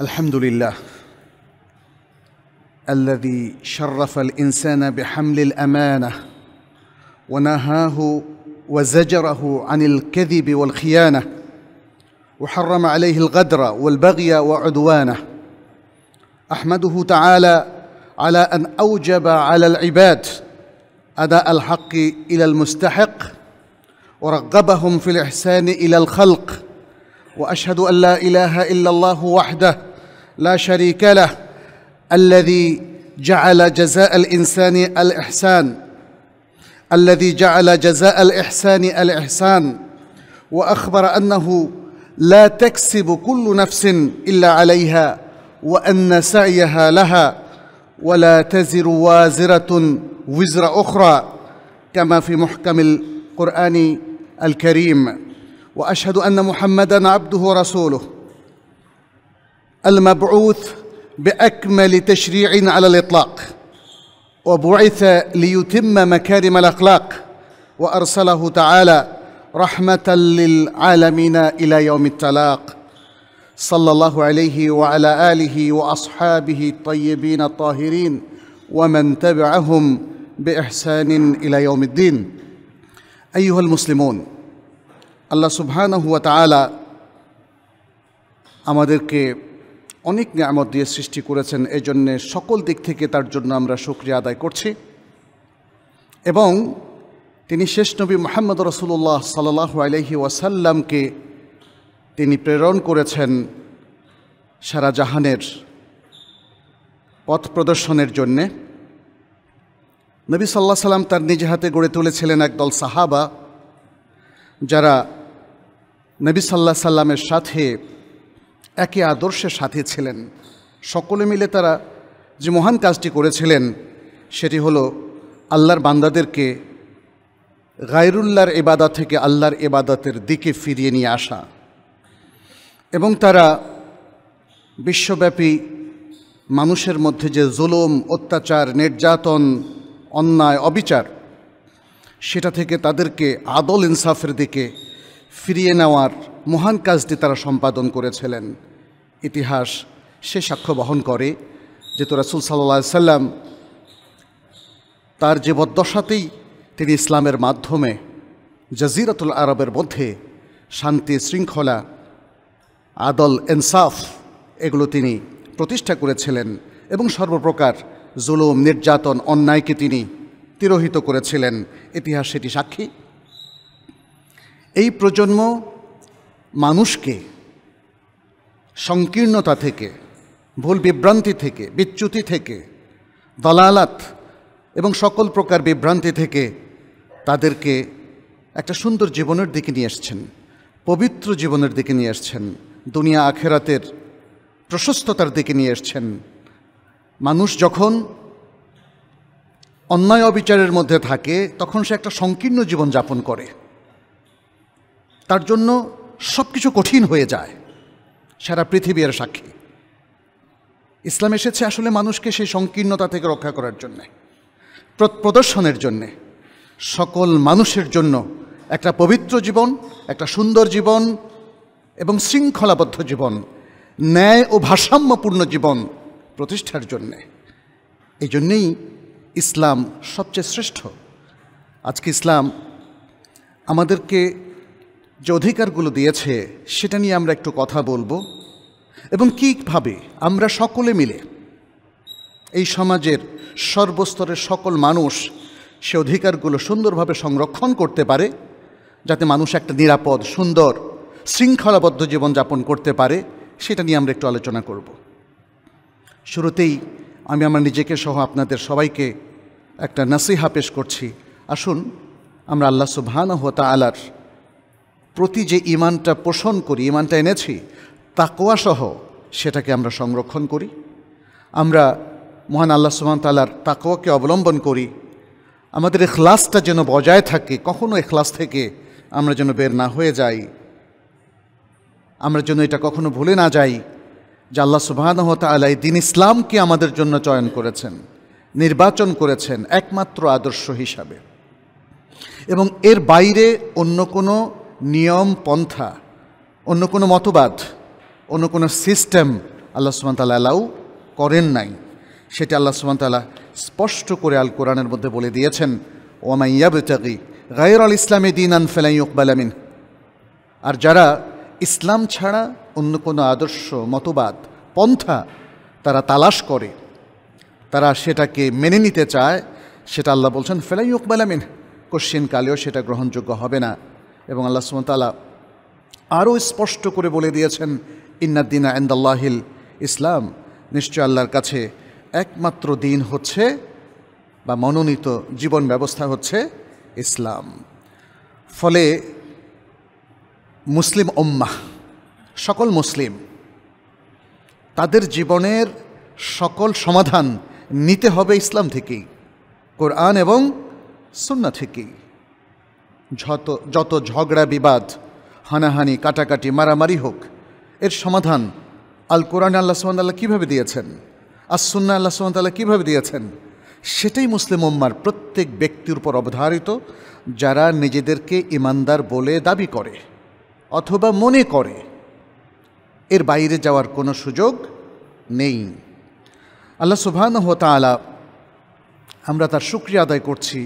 الحمد لله الذي شرف الانسان بحمل الامانه ونهاه وزجره عن الكذب والخيانه وحرم عليه الغدر والبغي وعدوانه احمده تعالى على ان اوجب على العباد اداء الحق الى المستحق ورغبهم في الاحسان الى الخلق واشهد ان لا اله الا الله وحده لا شريك له الذي جعل جزاء الانسان الاحسان الذي جعل جزاء الاحسان الاحسان واخبر انه لا تكسب كل نفس الا عليها وان سعيها لها ولا تزر وازره وزر اخرى كما في محكم القران الكريم واشهد ان محمدا عبده ورسوله المبعوث باكمل تشريع على الاطلاق وبعث ليتم مكارم الاخلاق وارسله تعالى رحمه للعالمين الى يوم التلاق صلى الله عليه وعلى اله واصحابه الطيبين الطاهرين ومن تبعهم باحسان الى يوم الدين ايها المسلمون الله سبحانه وتعالى আমাদেরকে অনেক নিয়ামত দিয়ে সৃষ্টি করেছেন এই জন্যে সকল দিক থেকে তার জন্য আমরা শুক্রিয়া আদায় করছি এবং তিনি শেষ নবী মোহাম্মদ রসুল্লাহ সাল্লাহ আলহি ওয়াসাল্লামকে তিনি প্রেরণ করেছেন সারা জাহানের পথ প্রদর্শনের জন্যে নবী সাল্লাহ সাল্লাম তার নিজে হাতে গড়ে তুলেছিলেন একদল সাহাবা যারা নবী সাল্লাহ সাল্লামের সাথে একে আদর্শের সাথে ছিলেন সকলে মিলে তারা যে মহান কাজটি করেছিলেন সেটি হলো আল্লাহর বান্দাদেরকে গায়রুল্লাহর এবাদা থেকে আল্লাহর এবাদাতের দিকে ফিরিয়ে নিয়ে আসা এবং তারা বিশ্বব্যাপী মানুষের মধ্যে যে জুলুম অত্যাচার নির্যাতন অন্যায় অবিচার সেটা থেকে তাদেরকে আদল ইনসাফের দিকে ফিরিয়ে নেওয়ার মহান কাজটি তারা সম্পাদন করেছিলেন ইতিহাস সে সাক্ষ্য বহন করে যে তো রাসুল সাল্লা সাল্লাম তার জীবদ্দশাতেই তিনি ইসলামের মাধ্যমে জাজিরাতুল আরবের মধ্যে শান্তি শৃঙ্খলা আদল এনসাফ এগুলো তিনি প্রতিষ্ঠা করেছিলেন এবং সর্বপ্রকার জুলুম নির্যাতন অন্যায়কে তিনি তিরোহিত করেছিলেন ইতিহাস সেটি সাক্ষী এই প্রজন্ম মানুষকে সংকীর্ণতা থেকে ভুল বিভ্রান্তি থেকে বিচ্যুতি থেকে দলালাত এবং সকল প্রকার বিভ্রান্তি থেকে তাদেরকে একটা সুন্দর জীবনের দিকে নিয়ে আসছেন পবিত্র জীবনের দিকে নিয়ে এসছেন দুনিয়া আখেরাতের প্রশস্ততার দিকে নিয়ে এসছেন মানুষ যখন অন্যায় অবিচারের মধ্যে থাকে তখন সে একটা সংকীর্ণ জীবন যাপন করে তার জন্য সব কিছু কঠিন হয়ে যায় সারা পৃথিবী এর সাক্ষী ইসলাম এসেছে আসলে মানুষকে সেই সংকীর্ণতা থেকে রক্ষা করার জন্যে প্রদর্শনের জন্যে সকল মানুষের জন্য একটা পবিত্র জীবন একটা সুন্দর জীবন এবং শৃঙ্খলাবদ্ধ জীবন ন্যায় ও ভারসাম্যপূর্ণ জীবন প্রতিষ্ঠার জন্যে এই জন্যেই ইসলাম সবচেয়ে শ্রেষ্ঠ আজকে ইসলাম আমাদেরকে যে অধিকারগুলো দিয়েছে সেটা নিয়ে আমরা একটু কথা বলবো এবং কীভাবে আমরা সকলে মিলে এই সমাজের সর্বস্তরের সকল মানুষ সে অধিকারগুলো সুন্দরভাবে সংরক্ষণ করতে পারে যাতে মানুষ একটা নিরাপদ সুন্দর শৃঙ্খলাবদ্ধ জীবনযাপন করতে পারে সেটা নিয়ে আমরা একটু আলোচনা করব শুরুতেই আমি আমার নিজেকে সহ আপনাদের সবাইকে একটা নাসিহা পেশ করছি আসুন আমরা আল্লাহ সুবহান হতা আলার প্রতি যে ইমানটা পোষণ করি ইমানটা এনেছি তাকোয়াসহ সেটাকে আমরা সংরক্ষণ করি আমরা মহান আল্লাহ সুমান তালার তাকোয়াকে অবলম্বন করি আমাদের এখলাসটা যেন বজায় থাকে কখনও এখলাস থেকে আমরা যেন বের না হয়ে যাই আমরা যেন এটা কখনো ভুলে না যাই যে আল্লাহ সুবাহানহত আলাই দিন ইসলামকে আমাদের জন্য চয়ন করেছেন নির্বাচন করেছেন একমাত্র আদর্শ হিসাবে এবং এর বাইরে অন্য কোনো নিয়ম পন্থা অন্য কোনো মতবাদ অন্য কোনো সিস্টেম আল্লাহ তালা অ্যালাউ করেন নাই সেটা আল্লাহ তালা স্পষ্ট করে আল কোরআনের মধ্যে বলে দিয়েছেন ওমাই ইয়াবতাকি গায়ের আল ইসলামে দিন আন ফেলাই ইকবালামিন আর যারা ইসলাম ছাড়া অন্য কোনো আদর্শ মতবাদ পন্থা তারা তালাশ করে তারা সেটাকে মেনে নিতে চায় সেটা আল্লাহ বলছেন ফেলাই ইকবালামিন কোশ্চিনকালেও সেটা গ্রহণযোগ্য হবে না এবং আল্লাহ সুমতালা আরও স্পষ্ট করে বলে দিয়েছেন ইন্নাদ্দিনা আন্দাল্লাহিল ইসলাম নিশ্চয় আল্লাহর কাছে একমাত্র দিন হচ্ছে বা মনোনীত জীবন ব্যবস্থা হচ্ছে ইসলাম ফলে মুসলিম ওম্মাহ সকল মুসলিম তাদের জীবনের সকল সমাধান নিতে হবে ইসলাম থেকেই কোরআন এবং সুন্না থেকেই যত যত ঝগড়া বিবাদ হানাহানি কাটাকাটি মারামারি হোক এর সমাধান আল কোরআন আল্লাহ সুমতাল্লাহ কীভাবে দিয়েছেন আর সুন্না আল্লাহ সুমতাল্লাহ কীভাবে দিয়েছেন সেটাই মুসলিম উম্মার প্রত্যেক ব্যক্তির উপর অবধারিত যারা নিজেদেরকে ইমানদার বলে দাবি করে অথবা মনে করে এর বাইরে যাওয়ার কোনো সুযোগ নেই আল্লাহ সুবহান হতালা আমরা তার শুক্রিয়া আদায় করছি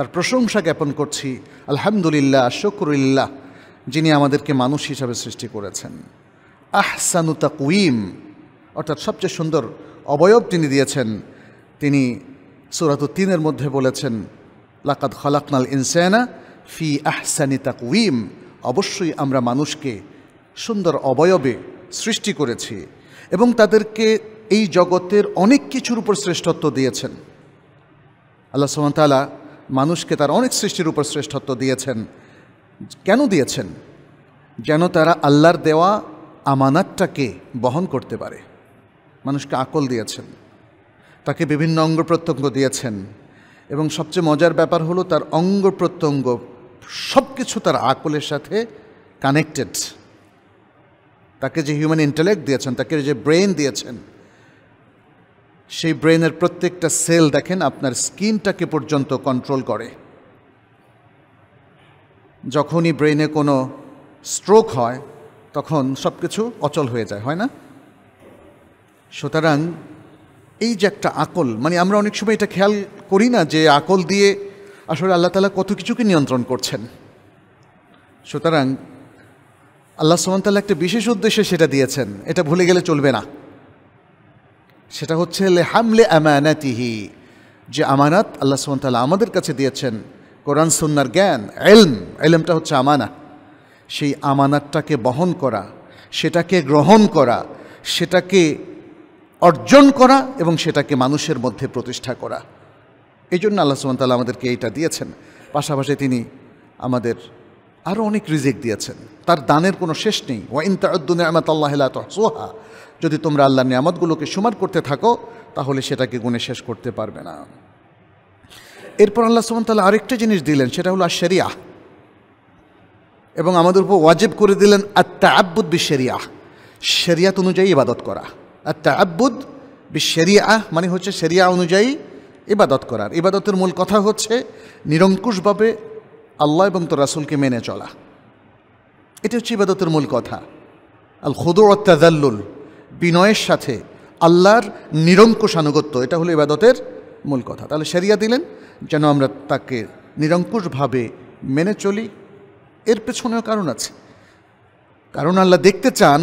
তার প্রশংসা জ্ঞাপন করছি আলহামদুলিল্লাহ শকরুল্লাহ যিনি আমাদেরকে মানুষ হিসাবে সৃষ্টি করেছেন আহসানু কুইম অর্থাৎ সবচেয়ে সুন্দর অবয়ব তিনি দিয়েছেন তিনি সুরাতু তিনের মধ্যে বলেছেন লাকাত খলাকনাল ইনসেনা ফি আহসানি কুইম অবশ্যই আমরা মানুষকে সুন্দর অবয়বে সৃষ্টি করেছি এবং তাদেরকে এই জগতের অনেক কিছুর উপর শ্রেষ্ঠত্ব দিয়েছেন আল্লাহ সুমতালা মানুষকে তার অনেক সৃষ্টির উপর শ্রেষ্ঠত্ব দিয়েছেন কেন দিয়েছেন যেন তারা আল্লাহর দেওয়া আমানাতটাকে বহন করতে পারে মানুষকে আকল দিয়েছেন তাকে বিভিন্ন অঙ্গ প্রত্যঙ্গ দিয়েছেন এবং সবচেয়ে মজার ব্যাপার হলো তার অঙ্গ প্রত্যঙ্গ সব কিছু তার আকলের সাথে কানেক্টেড তাকে যে হিউম্যান ইন্টালেক্ট দিয়েছেন তাকে যে ব্রেন দিয়েছেন সেই ব্রেনের প্রত্যেকটা সেল দেখেন আপনার স্কিনটাকে পর্যন্ত কন্ট্রোল করে যখনই ব্রেনে কোনো স্ট্রোক হয় তখন সব কিছু অচল হয়ে যায় হয় না সুতরাং এই যে একটা আকল মানে আমরা অনেক সময় এটা খেয়াল করি না যে আকল দিয়ে আসলে আল্লাহ তালা কত কিছুকে নিয়ন্ত্রণ করছেন সুতরাং আল্লাহ তালা একটা বিশেষ উদ্দেশ্যে সেটা দিয়েছেন এটা ভুলে গেলে চলবে না সেটা হচ্ছে লে হামলে আমানাতিহি যে আমানাত আল্লাহ সুমতাল আমাদের কাছে দিয়েছেন কোরআন সুন্নার জ্ঞান এলম এলমটা হচ্ছে আমানা সেই আমানাতটাকে বহন করা সেটাকে গ্রহণ করা সেটাকে অর্জন করা এবং সেটাকে মানুষের মধ্যে প্রতিষ্ঠা করা এই জন্য আল্লাহ সুমতাল আমাদেরকে এইটা দিয়েছেন পাশাপাশি তিনি আমাদের আরও অনেক রিজেক্ট দিয়েছেন তার দানের কোনো শেষ নেই ওয়াইন তাউদ্দুন আহমত আল্লাহ তহসোহা যদি তোমরা আল্লাহর নিয়ামতগুলোকে সুমার করতে থাকো তাহলে সেটাকে গুণে শেষ করতে পারবে না এরপর আল্লাহ সুমন তাল্লাহ আরেকটা জিনিস দিলেন সেটা হলো আশেরিয়া এবং আমাদের উপর ওয়াজেব করে দিলেন আত্মা আব্বুদ বিশেরিয়া শেরিয়াত অনুযায়ী ইবাদত করা আত্মা আব্বুদ বিশেরিয়া মানে হচ্ছে সেরিয়া অনুযায়ী ইবাদত করার ইবাদতের মূল কথা হচ্ছে নিরঙ্কুশভাবে আল্লাহ এবং তোর রাসুলকে মেনে চলা এটা হচ্ছে ইবাদতের মূল কথা আল খুদুর অত্যাদাল্লুল বিনয়ের সাথে আল্লাহর নিরঙ্কুশ আনুগত্য এটা হলো ইবাদতের মূল কথা তাহলে সেরিয়া দিলেন যেন আমরা তাকে নিরঙ্কুশভাবে মেনে চলি এর পেছনেও কারণ আছে কারণ আল্লাহ দেখতে চান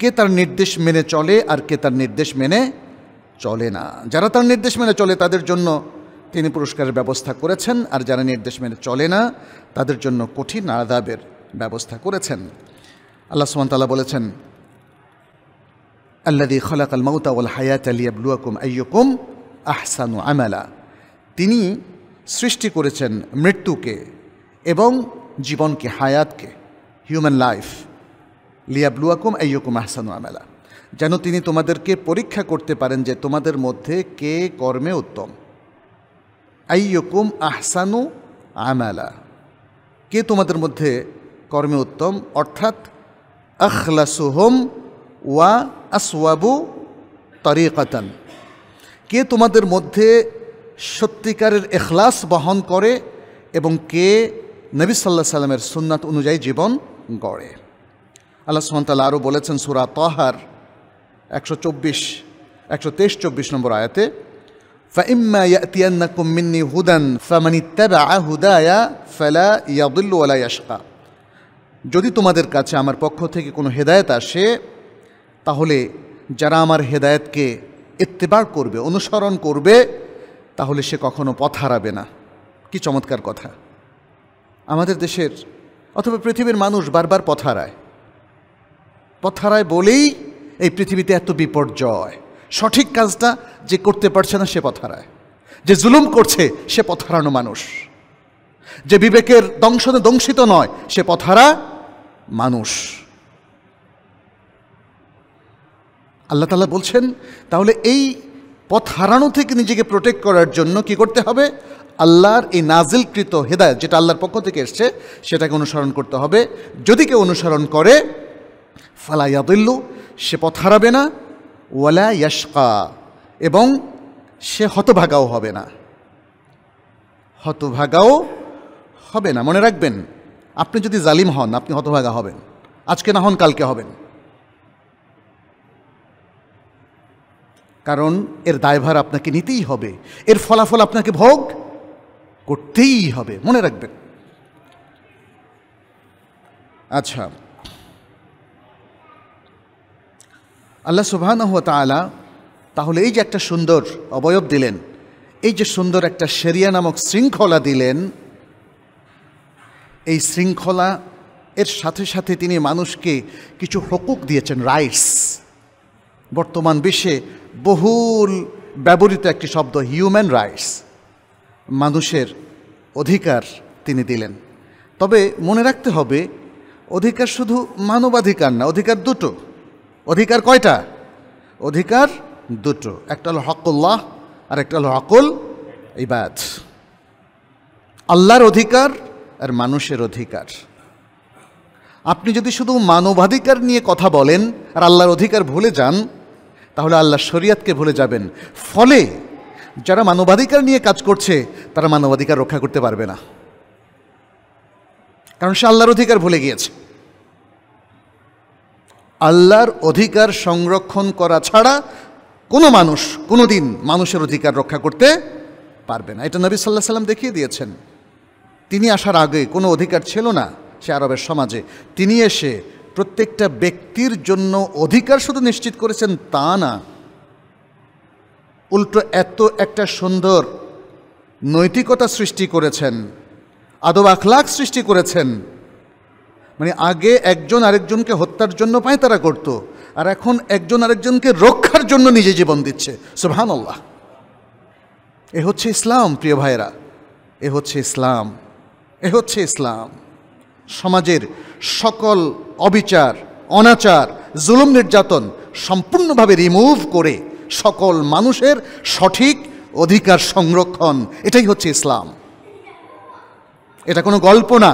কে তার নির্দেশ মেনে চলে আর কে তার নির্দেশ মেনে চলে না যারা তার নির্দেশ মেনে চলে তাদের জন্য তিনি পুরস্কারের ব্যবস্থা করেছেন আর যারা নির্দেশ মেনে চলে না তাদের জন্য কঠিন আদাবের ব্যবস্থা করেছেন আল্লাহ সুমতাল্লাহ বলেছেন আল্লাদি খলাক আল মৌতা ওল হায়াত আলিয়াবলুয়াকুম আইয়কুম আহসানু আমালা তিনি সৃষ্টি করেছেন মৃত্যুকে এবং জীবনকে হায়াতকে হিউম্যান লাইফ লিয়া লিয়াবলুয়াকুম আইয়কুম আহসানু আমেলা যেন তিনি তোমাদেরকে পরীক্ষা করতে পারেন যে তোমাদের মধ্যে কে কর্মে উত্তম আইয়কুম আহসানু আমালা কে তোমাদের মধ্যে কর্মে উত্তম অর্থাৎ আখলাসুহম ওয়া আসওয়াবু তরিকাতান কে তোমাদের মধ্যে সত্যিকারের এখলাস বহন করে এবং কে নবী সাল্লাহ সাল্লামের সুন্নাত অনুযায়ী জীবন গড়ে আল্লাহ সুমতাল আরও বলেছেন সুরা তহার একশো চব্বিশ একশো তেইশ চব্বিশ নম্বর আয়াতে যদি তোমাদের কাছে আমার পক্ষ থেকে কোনো হেদায়েত আসে তাহলে যারা আমার হেদায়তকে এত্তেবার করবে অনুসরণ করবে তাহলে সে কখনো পথ হারাবে না কি চমৎকার কথা আমাদের দেশের অথবা পৃথিবীর মানুষ বারবার পথ হারায় পথ হারায় বলেই এই পৃথিবীতে এত বিপর্যয় সঠিক কাজটা যে করতে পারছে না সে পথ হারায় যে জুলুম করছে সে পথ হারানো মানুষ যে বিবেকের দংশনে দংশিত নয় সে পথ হারা মানুষ আল্লাহ তালা বলছেন তাহলে এই পথ হারানো থেকে নিজেকে প্রোটেক্ট করার জন্য কি করতে হবে আল্লাহর এই নাজিলকৃত হেদায়ত যেটা আল্লাহর পক্ষ থেকে এসছে সেটাকে অনুসরণ করতে হবে যদি কেউ অনুসরণ করে ফালাইয়াদুল্লু সে পথ হারাবে না ওয়ালা ইয়াসকা এবং সে হতভাগাও হবে না হতভাগাও হবে না মনে রাখবেন আপনি যদি জালিম হন আপনি হতভাগা হবেন আজকে না হন কালকে হবেন কারণ এর দায়ভার আপনাকে নিতেই হবে এর ফলাফল আপনাকে ভোগ করতেই হবে মনে রাখবেন আচ্ছা আল্লাহ সুবাহানহ তালা তাহলে এই যে একটা সুন্দর অবয়ব দিলেন এই যে সুন্দর একটা সেরিয়া নামক শৃঙ্খলা দিলেন এই শৃঙ্খলা এর সাথে সাথে তিনি মানুষকে কিছু হকুক দিয়েছেন রাইটস বর্তমান বিশ্বে বহুল ব্যবহৃত একটি শব্দ হিউম্যান রাইটস মানুষের অধিকার তিনি দিলেন তবে মনে রাখতে হবে অধিকার শুধু মানবাধিকার না অধিকার দুটো অধিকার কয়টা অধিকার দুটো একটা হলো হকল্লাহ আর একটা হলো এই ইবাদ আল্লাহর অধিকার আর মানুষের অধিকার আপনি যদি শুধু মানবাধিকার নিয়ে কথা বলেন আর আল্লাহর অধিকার ভুলে যান তাহলে আল্লাহ শরিয়াতকে ভুলে যাবেন ফলে যারা মানবাধিকার নিয়ে কাজ করছে তারা মানবাধিকার রক্ষা করতে পারবে না কারণ সে আল্লাহর অধিকার ভুলে গিয়েছে আল্লাহর অধিকার সংরক্ষণ করা ছাড়া কোনো মানুষ কোনো দিন মানুষের অধিকার রক্ষা করতে পারবে না এটা নবী সাল্লাহ সাল্লাম দেখিয়ে দিয়েছেন তিনি আসার আগে কোনো অধিকার ছিল না সে আরবের সমাজে তিনি এসে প্রত্যেকটা ব্যক্তির জন্য অধিকার শুধু নিশ্চিত করেছেন তা না উল্টো এত একটা সুন্দর নৈতিকতা সৃষ্টি করেছেন আদব আখলাখ সৃষ্টি করেছেন মানে আগে একজন আরেকজনকে হত্যার জন্য তারা করত আর এখন একজন আরেকজনকে রক্ষার জন্য নিজে জীবন দিচ্ছে সুবহান আল্লাহ এ হচ্ছে ইসলাম প্রিয় ভাইরা এ হচ্ছে ইসলাম এ হচ্ছে ইসলাম সমাজের সকল অবিচার অনাচার জুলুম নির্যাতন সম্পূর্ণভাবে রিমুভ করে সকল মানুষের সঠিক অধিকার সংরক্ষণ এটাই হচ্ছে ইসলাম এটা কোনো গল্প না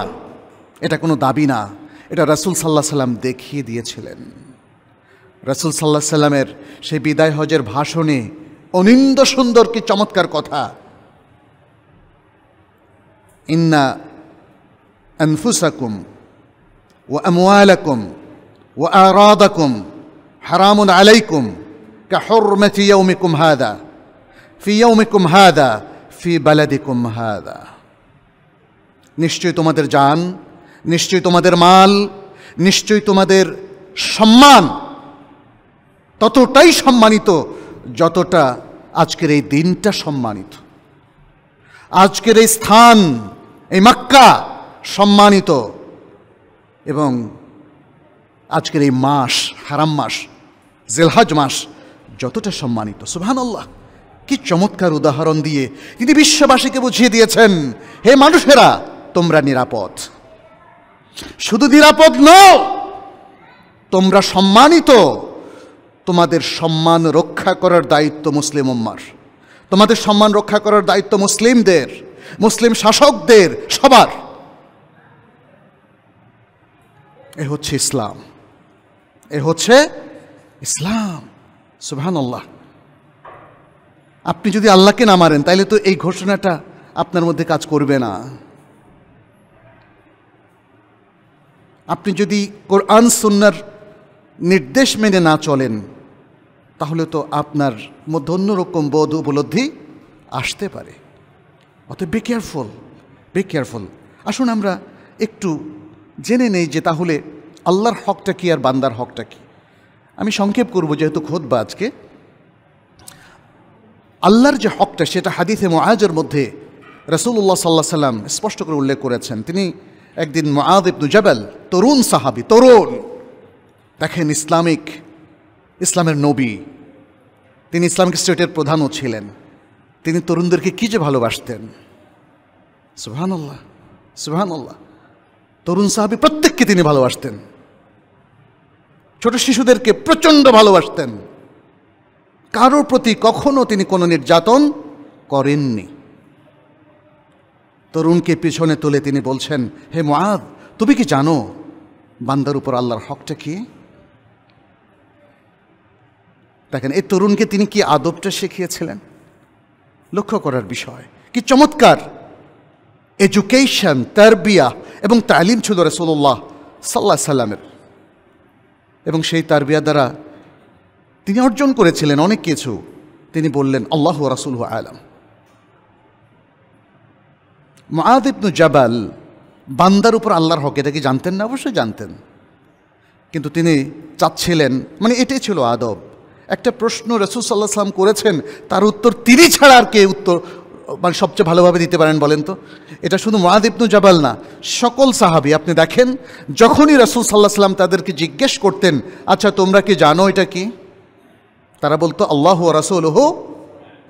এটা কোনো দাবি না এটা রাসুল সাল্লাহ সাল্লাম দেখিয়ে দিয়েছিলেন রাসুল সাল্লাহ সাল্লামের সেই বিদায় হজের ভাষণে অনিন্দ সুন্দর কি চমৎকার কথা ইন্না انفسكم واموالكم واعراضكم حرام عليكم كحرمه يومكم هذا في يومكم هذا في بلدكم هذا নিশ্চয়ই তোমাদের জান নিশ্চয়ই তোমাদের মাল নিশ্চয়ই তোমাদের সম্মান ততটাই সম্মানিত যতটা আজকের এই দিনটা সম্মানিত আজকের এই স্থান এই মাক্কা সম্মানিত এবং আজকের এই মাস হারাম মাস জেলহাজ মাস যতটা সম্মানিত সুবহানাল্লাহ কি চমৎকার উদাহরণ দিয়ে তিনি বিশ্ববাসীকে বুঝিয়ে দিয়েছেন হে মানুষেরা তোমরা নিরাপদ শুধু নিরাপদ ন তোমরা সম্মানিত তোমাদের সম্মান রক্ষা করার দায়িত্ব মুসলিম উম্মার তোমাদের সম্মান রক্ষা করার দায়িত্ব মুসলিমদের মুসলিম শাসকদের সবার এ হচ্ছে ইসলাম এ হচ্ছে ইসলাম সুবহান আল্লাহ আপনি যদি আল্লাহকে না মারেন তাহলে তো এই ঘোষণাটা আপনার মধ্যে কাজ করবে না আপনি যদি কোরআন সুন্নার নির্দেশ মেনে না চলেন তাহলে তো আপনার মধ্যে অন্যরকম বোধ উপলব্ধি আসতে পারে অত বি কেয়ারফুল বি কেয়ারফুল আসুন আমরা একটু জেনে নেই যে তাহলে আল্লাহর হকটা কি আর বান্দার হকটা কি আমি সংক্ষেপ করব যেহেতু খোদ বা আজকে আল্লাহর যে হকটা সেটা হাদিফে মোয়াজের মধ্যে রসুল্লাহ সাল্লাহ সাল্লাম স্পষ্ট করে উল্লেখ করেছেন তিনি একদিন মোয়াদ ইবনু জাবাল তরুণ সাহাবি তরুণ দেখেন ইসলামিক ইসলামের নবী তিনি ইসলামিক স্টেটের প্রধানও ছিলেন তিনি তরুণদেরকে কী যে ভালোবাসতেন সুবহানাল্লাহ সুবহানাল্লাহ তরুণ সাহাবি প্রত্যেককে তিনি ভালোবাসতেন ছোট শিশুদেরকে প্রচণ্ড ভালোবাসতেন কারোর প্রতি কখনো তিনি কোনো নির্যাতন করেননি তরুণকে পিছনে তুলে তিনি বলছেন হে মাদ তুমি কি জানো বান্দার উপর আল্লাহর হকটা কি দেখেন এই তরুণকে তিনি কি আদবটা শিখিয়েছিলেন লক্ষ্য করার বিষয় কি চমৎকার এডুকেশন তারবিয়া এবং তালিম ছিল রসুল্লাহ সাল্লাহ সাল্লামের এবং সেই তারবিয়া দ্বারা তিনি অর্জন করেছিলেন অনেক কিছু তিনি বললেন আল্লাহ রাসুল আলম মাদিবনু জাবাল বান্দার উপর আল্লাহর হক এটা কি জানতেন না অবশ্যই জানতেন কিন্তু তিনি চাচ্ছিলেন মানে এটাই ছিল আদব একটা প্রশ্ন রসুল সাল্লাহ সাল্লাম করেছেন তার উত্তর তিনি ছাড়া আর কে উত্তর মানে সবচেয়ে ভালোভাবে দিতে পারেন বলেন তো এটা শুধু ইবনু জাবাল না সকল সাহাবি আপনি দেখেন যখনই রাসুল সাল্লাহ সাল্লাম তাদেরকে জিজ্ঞেস করতেন আচ্ছা তোমরা কি জানো এটা কি তারা বলতো আল্লাহ রাসুল হো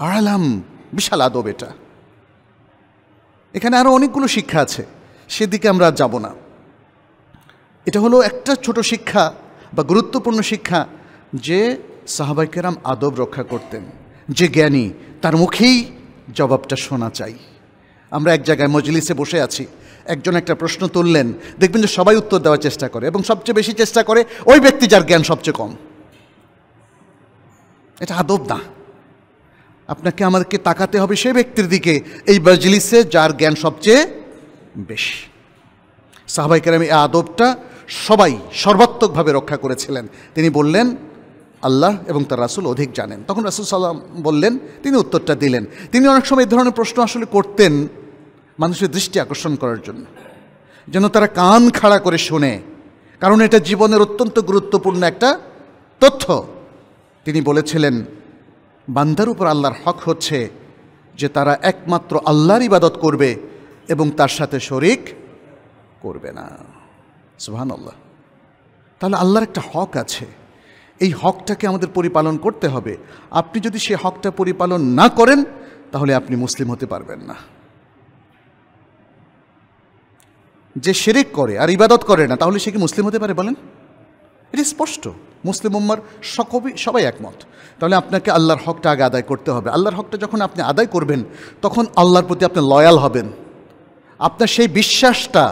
আড়ালাম বিশাল আদব এটা এখানে আরও অনেকগুলো শিক্ষা আছে সেদিকে আমরা যাব না এটা হলো একটা ছোট শিক্ষা বা গুরুত্বপূর্ণ শিক্ষা যে সাহাবাইকেরাম আদব রক্ষা করতেন যে জ্ঞানী তার মুখেই জবাবটা শোনা চাই আমরা এক জায়গায় মজলিসে বসে আছি একজন একটা প্রশ্ন তুললেন দেখবেন যে সবাই উত্তর দেওয়ার চেষ্টা করে এবং সবচেয়ে বেশি চেষ্টা করে ওই ব্যক্তি যার জ্ঞান সবচেয়ে কম এটা আদব না আপনাকে আমাদেরকে তাকাতে হবে সেই ব্যক্তির দিকে এই মজলিসে যার জ্ঞান সবচেয়ে বেশি সাহবাইকার আমি এই আদবটা সবাই সর্বাত্মকভাবে রক্ষা করেছিলেন তিনি বললেন আল্লাহ এবং তার রাসুল অধিক জানেন তখন রাসুল সাল্লাম বললেন তিনি উত্তরটা দিলেন তিনি অনেক সময় এই ধরনের প্রশ্ন আসলে করতেন মানুষের দৃষ্টি আকর্ষণ করার জন্য যেন তারা কান খাড়া করে শোনে কারণ এটা জীবনের অত্যন্ত গুরুত্বপূর্ণ একটা তথ্য তিনি বলেছিলেন বান্দার উপর আল্লাহর হক হচ্ছে যে তারা একমাত্র আল্লাহর ইবাদত করবে এবং তার সাথে শরিক করবে না সুহান আল্লাহ তাহলে আল্লাহর একটা হক আছে এই হকটাকে আমাদের পরিপালন করতে হবে আপনি যদি সে হকটা পরিপালন না করেন তাহলে আপনি মুসলিম হতে পারবেন না যে শেরেক করে আর ইবাদত করে না তাহলে সে কি মুসলিম হতে পারে বলেন এটি স্পষ্ট মুসলিম উম্মার সকবি সবাই একমত তাহলে আপনাকে আল্লাহর হকটা আগে আদায় করতে হবে আল্লাহর হকটা যখন আপনি আদায় করবেন তখন আল্লাহর প্রতি আপনি লয়াল হবেন আপনার সেই বিশ্বাসটা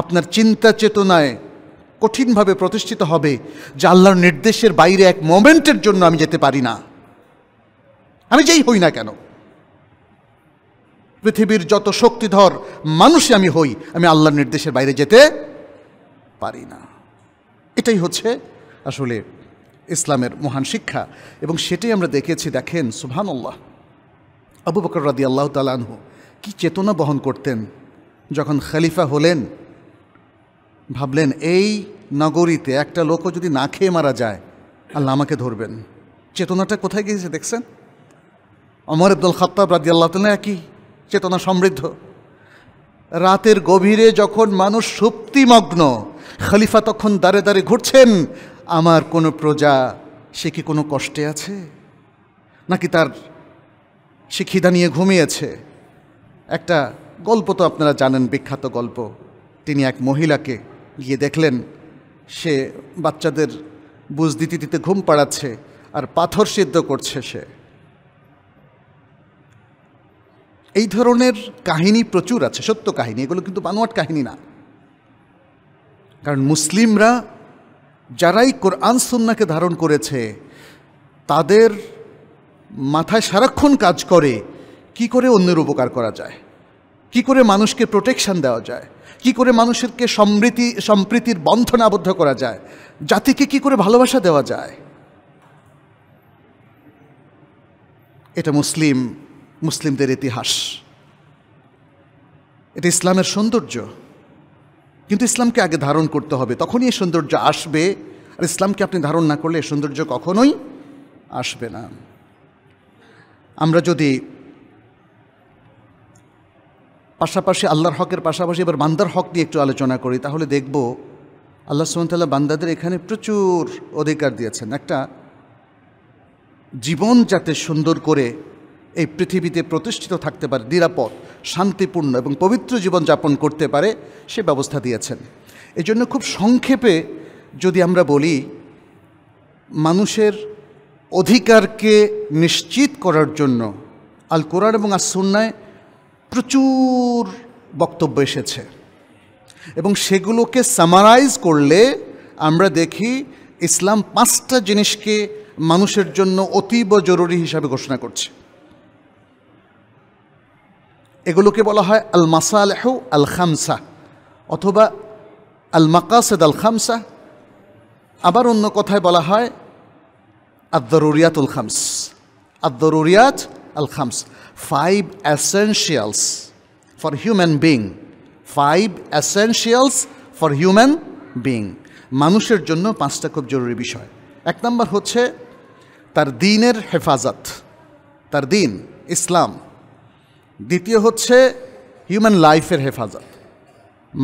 আপনার চিন্তা চেতনায় কঠিনভাবে প্রতিষ্ঠিত হবে যে আল্লাহর নির্দেশের বাইরে এক মোমেন্টের জন্য আমি যেতে পারি না আমি যেই হই না কেন পৃথিবীর যত শক্তিধর মানুষই আমি হই আমি আল্লাহর নির্দেশের বাইরে যেতে পারি না এটাই হচ্ছে আসলে ইসলামের মহান শিক্ষা এবং সেটাই আমরা দেখেছি দেখেন সুবহানাল্লাহ আবু বকর রাদি আল্লাহ তালানহু কি চেতনা বহন করতেন যখন খালিফা হলেন ভাবলেন এই নগরীতে একটা লোকও যদি না খেয়ে মারা যায় আল্লাহ আমাকে ধরবেন চেতনাটা কোথায় গিয়েছে দেখছেন অমর আব্দুল খত্তাব রাজি আল্লাহ তালা একই চেতনা সমৃদ্ধ রাতের গভীরে যখন মানুষ সুপ্তিমগ্ন খলিফা তখন দাঁড়ে দাঁড়ে ঘুরছেন আমার কোনো প্রজা সে কি কোনো কষ্টে আছে নাকি তার সে খিদা নিয়ে ঘুমিয়েছে একটা গল্প তো আপনারা জানেন বিখ্যাত গল্প তিনি এক মহিলাকে গিয়ে দেখলেন সে বাচ্চাদের বুঝ দিতে দিতে ঘুম পাড়াচ্ছে আর পাথর সিদ্ধ করছে সে এই ধরনের কাহিনী প্রচুর আছে সত্য কাহিনী এগুলো কিন্তু বানোয়াট কাহিনী না কারণ মুসলিমরা যারাই কোরআন সন্নাকে ধারণ করেছে তাদের মাথায় সারাক্ষণ কাজ করে কি করে অন্যের উপকার করা যায় কি করে মানুষকে প্রোটেকশান দেওয়া যায় কি করে মানুষেরকে সমৃতি সম্প্রীতির বন্ধন আবদ্ধ করা যায় জাতিকে কি করে ভালোবাসা দেওয়া যায় এটা মুসলিম মুসলিমদের ইতিহাস এটা ইসলামের সৌন্দর্য কিন্তু ইসলামকে আগে ধারণ করতে হবে তখনই এই সৌন্দর্য আসবে আর ইসলামকে আপনি ধারণ না করলে সৌন্দর্য কখনোই আসবে না আমরা যদি পাশাপাশি আল্লাহর হকের পাশাপাশি এবার বান্দার হক নিয়ে একটু আলোচনা করি তাহলে দেখব আল্লাহ সুমতাল্লাহ বান্দাদের এখানে প্রচুর অধিকার দিয়েছেন একটা জীবন যাতে সুন্দর করে এই পৃথিবীতে প্রতিষ্ঠিত থাকতে পারে নিরাপদ শান্তিপূর্ণ এবং পবিত্র জীবন যাপন করতে পারে সে ব্যবস্থা দিয়েছেন এই জন্য খুব সংক্ষেপে যদি আমরা বলি মানুষের অধিকারকে নিশ্চিত করার জন্য আল কোরআন এবং আসন্নায় প্রচুর প্রচুর বক্তব্য এসেছে এবং সেগুলোকে সামারাইজ করলে আমরা দেখি ইসলাম পাঁচটা জিনিসকে মানুষের জন্য অতীব জরুরি হিসাবে ঘোষণা করছে এগুলোকে বলা হয় আল মাসা আল খামসা অথবা আল মাকাসেদ আল খামসা আবার অন্য কথায় বলা হয় আদরুরিয়াত উল খামস আদরুরিয়াত আল খামস five essentials for human being. Five essentials for human being. মানুষের জন্য পাঁচটা খুব জরুরি বিষয় এক নম্বর হচ্ছে তার দিনের হেফাজত তার দিন ইসলাম দ্বিতীয় হচ্ছে হিউম্যান লাইফের হেফাজত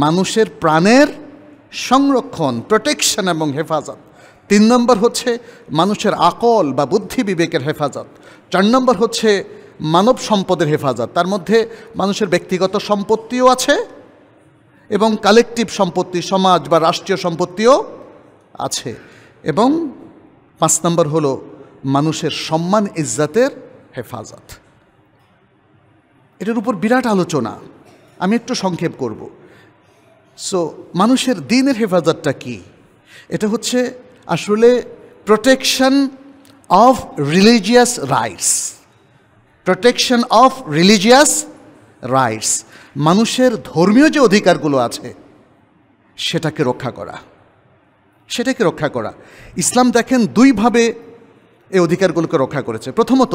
মানুষের প্রাণের সংরক্ষণ প্রোটেকশন এবং হেফাজত তিন নম্বর হচ্ছে মানুষের আকল বা বুদ্ধি বিবেকের হেফাজত চার নম্বর হচ্ছে মানব সম্পদের হেফাজত তার মধ্যে মানুষের ব্যক্তিগত সম্পত্তিও আছে এবং কালেকটিভ সম্পত্তি সমাজ বা রাষ্ট্রীয় সম্পত্তিও আছে এবং পাঁচ নম্বর হলো মানুষের সম্মান ইজ্জাতের হেফাজত এটার উপর বিরাট আলোচনা আমি একটু সংক্ষেপ করব সো মানুষের দিনের হেফাজতটা কি এটা হচ্ছে আসলে protection of religious rights protection of religious rights মানুষের ধর্মীয় যে অধিকারগুলো আছে সেটাকে রক্ষা করা সেটাকে রক্ষা করা ইসলাম দেখেন দুইভাবে এই অধিকারগুলোকে রক্ষা করেছে প্রথমত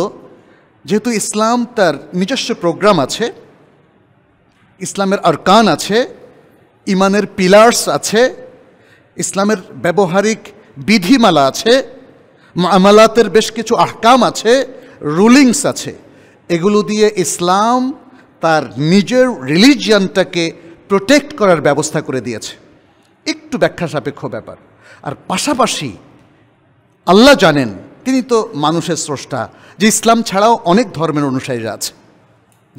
যেহেতু ইসলাম তার নিজস্ব প্রোগ্রাম আছে ইসলামের আরকান আছে ইমানের পিলার্স আছে ইসলামের ব্যবহারিক বিধিমালা আছে আমালাতের বেশ কিছু আহকাম আছে রুলিংস আছে এগুলো দিয়ে ইসলাম তার নিজের রিলিজিয়ানটাকে প্রোটেক্ট করার ব্যবস্থা করে দিয়েছে একটু ব্যাখ্যা সাপেক্ষ ব্যাপার আর পাশাপাশি আল্লাহ জানেন তিনি তো মানুষের স্রষ্টা যে ইসলাম ছাড়াও অনেক ধর্মের অনুসারীরা আছে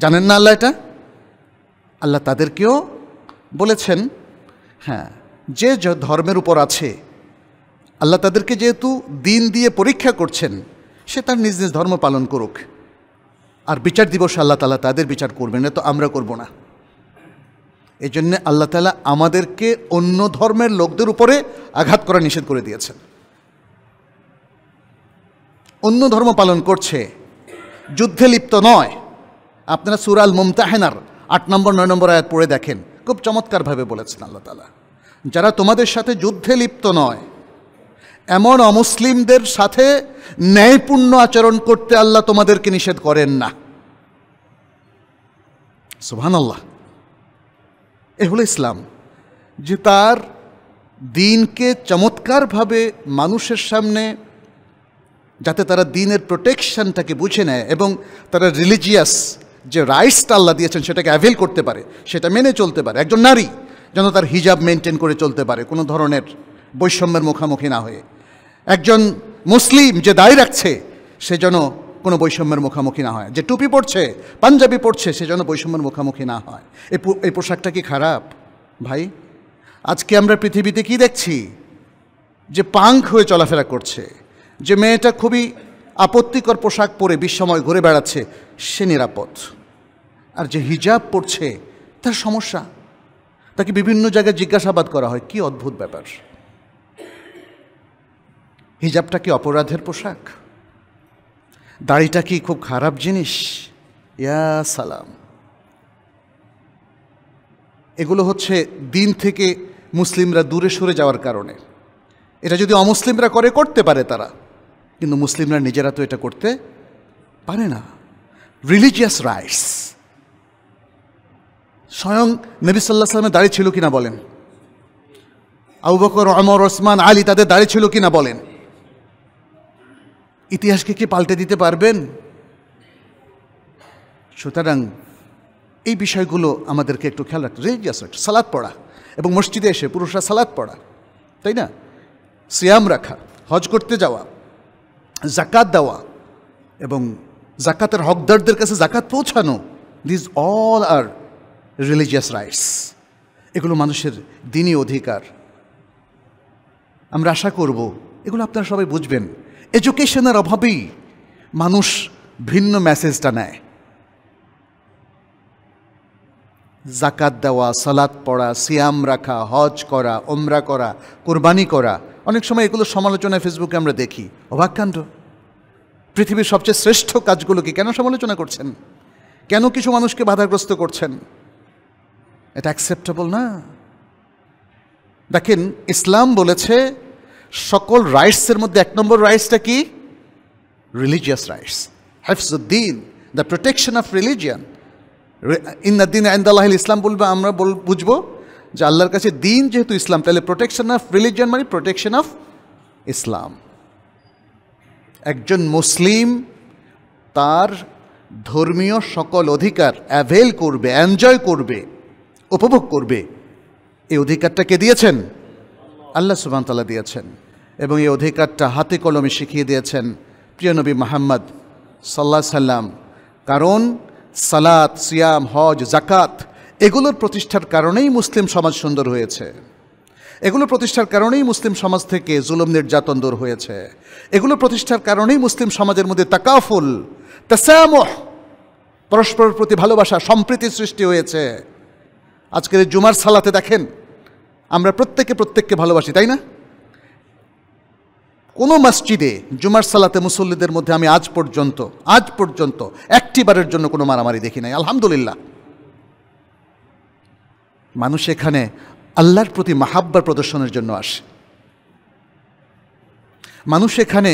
জানেন না আল্লাহ এটা আল্লাহ তাদেরকেও বলেছেন হ্যাঁ যে ধর্মের উপর আছে আল্লাহ তাদেরকে যেহেতু দিন দিয়ে পরীক্ষা করছেন সে তার নিজ নিজ ধর্ম পালন করুক আর বিচার দিবসে আল্লাহ তালা তাদের বিচার করবেন না তো আমরা করব না এই জন্যে আল্লাহ তালা আমাদেরকে অন্য ধর্মের লোকদের উপরে আঘাত করা নিষেধ করে দিয়েছেন অন্য ধর্ম পালন করছে যুদ্ধে লিপ্ত নয় আপনারা সুরাল মুমতাহেনার আট নম্বর নয় নম্বর আয়াত পড়ে দেখেন খুব চমৎকারভাবে বলেছেন আল্লাহ তালা যারা তোমাদের সাথে যুদ্ধে লিপ্ত নয় এমন অমুসলিমদের সাথে ন্যায়পূর্ণ আচরণ করতে আল্লাহ তোমাদেরকে নিষেধ করেন না সুহান আল্লাহ এ হলো ইসলাম যে তার দিনকে চমৎকারভাবে মানুষের সামনে যাতে তারা দিনের প্রোটেকশনটাকে বুঝে নেয় এবং তারা রিলিজিয়াস যে রাইটসটা আল্লাহ দিয়েছেন সেটাকে অ্যাভেল করতে পারে সেটা মেনে চলতে পারে একজন নারী যেন তার হিজাব মেনটেন করে চলতে পারে কোনো ধরনের বৈষম্যের মুখামুখি না হয়ে একজন মুসলিম যে দায়ী রাখছে সে যেন কোনো বৈষম্যের মুখোমুখি না হয় যে টুপি পড়ছে পাঞ্জাবি পড়ছে সে যেন বৈষম্যের মুখোমুখি না হয় এই পোশাকটা কি খারাপ ভাই আজকে আমরা পৃথিবীতে কি দেখছি যে পাঙ্ক হয়ে চলাফেরা করছে যে মেয়েটা খুবই আপত্তিকর পোশাক পরে বিশ্বময় ঘুরে বেড়াচ্ছে সে নিরাপদ আর যে হিজাব পড়ছে তার সমস্যা তাকে বিভিন্ন জায়গায় জিজ্ঞাসাবাদ করা হয় কি অদ্ভুত ব্যাপার হিজাবটা কি অপরাধের পোশাক দাড়িটা কি খুব খারাপ জিনিস ইয়া সালাম এগুলো হচ্ছে দিন থেকে মুসলিমরা দূরে সরে যাওয়ার কারণে এটা যদি অমুসলিমরা করে করতে পারে তারা কিন্তু মুসলিমরা নিজেরা তো এটা করতে পারে না রিলিজিয়াস রাইটস স্বয়ং নবী সাল্লাহ সাল্লামের দাঁড়িয়ে ছিল কিনা বলেন আবু বকর অমর ওসমান আলী তাদের দাঁড়িয়ে ছিল কিনা বলেন ইতিহাসকে কি পাল্টে দিতে পারবেন সুতরাং এই বিষয়গুলো আমাদেরকে একটু খেয়াল রাখতে রিলিজিয়াস সালাদ পড়া এবং মসজিদে এসে পুরুষরা সালাদ পড়া তাই না সিয়াম রাখা হজ করতে যাওয়া জাকাত দেওয়া এবং জাকাতের হকদারদের কাছে জাকাত পৌঁছানো these all are religious rights এগুলো মানুষের দিনই অধিকার আমরা আশা করব এগুলো আপনারা সবাই বুঝবেন এডুকেশনের অভাবেই মানুষ ভিন্ন মেসেজটা নেয় জাকাত দেওয়া সালাদ পড়া সিয়াম রাখা হজ করা ওমরা করা কোরবানি করা অনেক সময় এগুলো সমালোচনায় ফেসবুকে আমরা দেখি অবাক্যাণ্ড পৃথিবীর সবচেয়ে শ্রেষ্ঠ কাজগুলোকে কেন সমালোচনা করছেন কেন কিছু মানুষকে বাধাগ্রস্ত করছেন এটা অ্যাকসেপ্টেবল না দেখেন ইসলাম বলেছে সকল রাইটসের মধ্যে এক নম্বর রাইটসটা কি রিলিজিয়াস রাইটস হেফসুদ্দিন দ্য প্রোটেকশন অফ রিলিজিয়ান ইন্দিন আন্দাল্লাহ ইসলাম বলবে আমরা বল বুঝবো যে আল্লাহর কাছে দিন যেহেতু ইসলাম তাহলে প্রোটেকশন অফ রিলিজিয়ান মানে প্রোটেকশন অফ ইসলাম একজন মুসলিম তার ধর্মীয় সকল অধিকার অ্যাভেল করবে এনজয় করবে উপভোগ করবে এই অধিকারটা কে দিয়েছেন আল্লাহ তালা দিয়েছেন এবং এই অধিকারটা হাতে কলমে শিখিয়ে দিয়েছেন প্রিয় নবী মাহাম্মদ সাল্লা সাল্লাম কারণ সালাত সিয়াম হজ জাকাত এগুলোর প্রতিষ্ঠার কারণেই মুসলিম সমাজ সুন্দর হয়েছে এগুলো প্রতিষ্ঠার কারণেই মুসলিম সমাজ থেকে জুলুম নির্যাতন দূর হয়েছে এগুলো প্রতিষ্ঠার কারণেই মুসলিম সমাজের মধ্যে তাকাফুল তাসামহ পরস্পরের প্রতি ভালোবাসা সম্প্রীতি সৃষ্টি হয়েছে আজকের জুমার সালাতে দেখেন আমরা প্রত্যেকে প্রত্যেককে ভালোবাসি তাই না কোনো মসজিদে জুমার সালাতে মুসল্লিদের মধ্যে আমি আজ পর্যন্ত আজ পর্যন্ত একটিবারের জন্য কোনো মারামারি দেখি নাই আলহামদুলিল্লাহ মানুষ এখানে আল্লাহর প্রতি মাহাব্বার প্রদর্শনের জন্য আসে মানুষ এখানে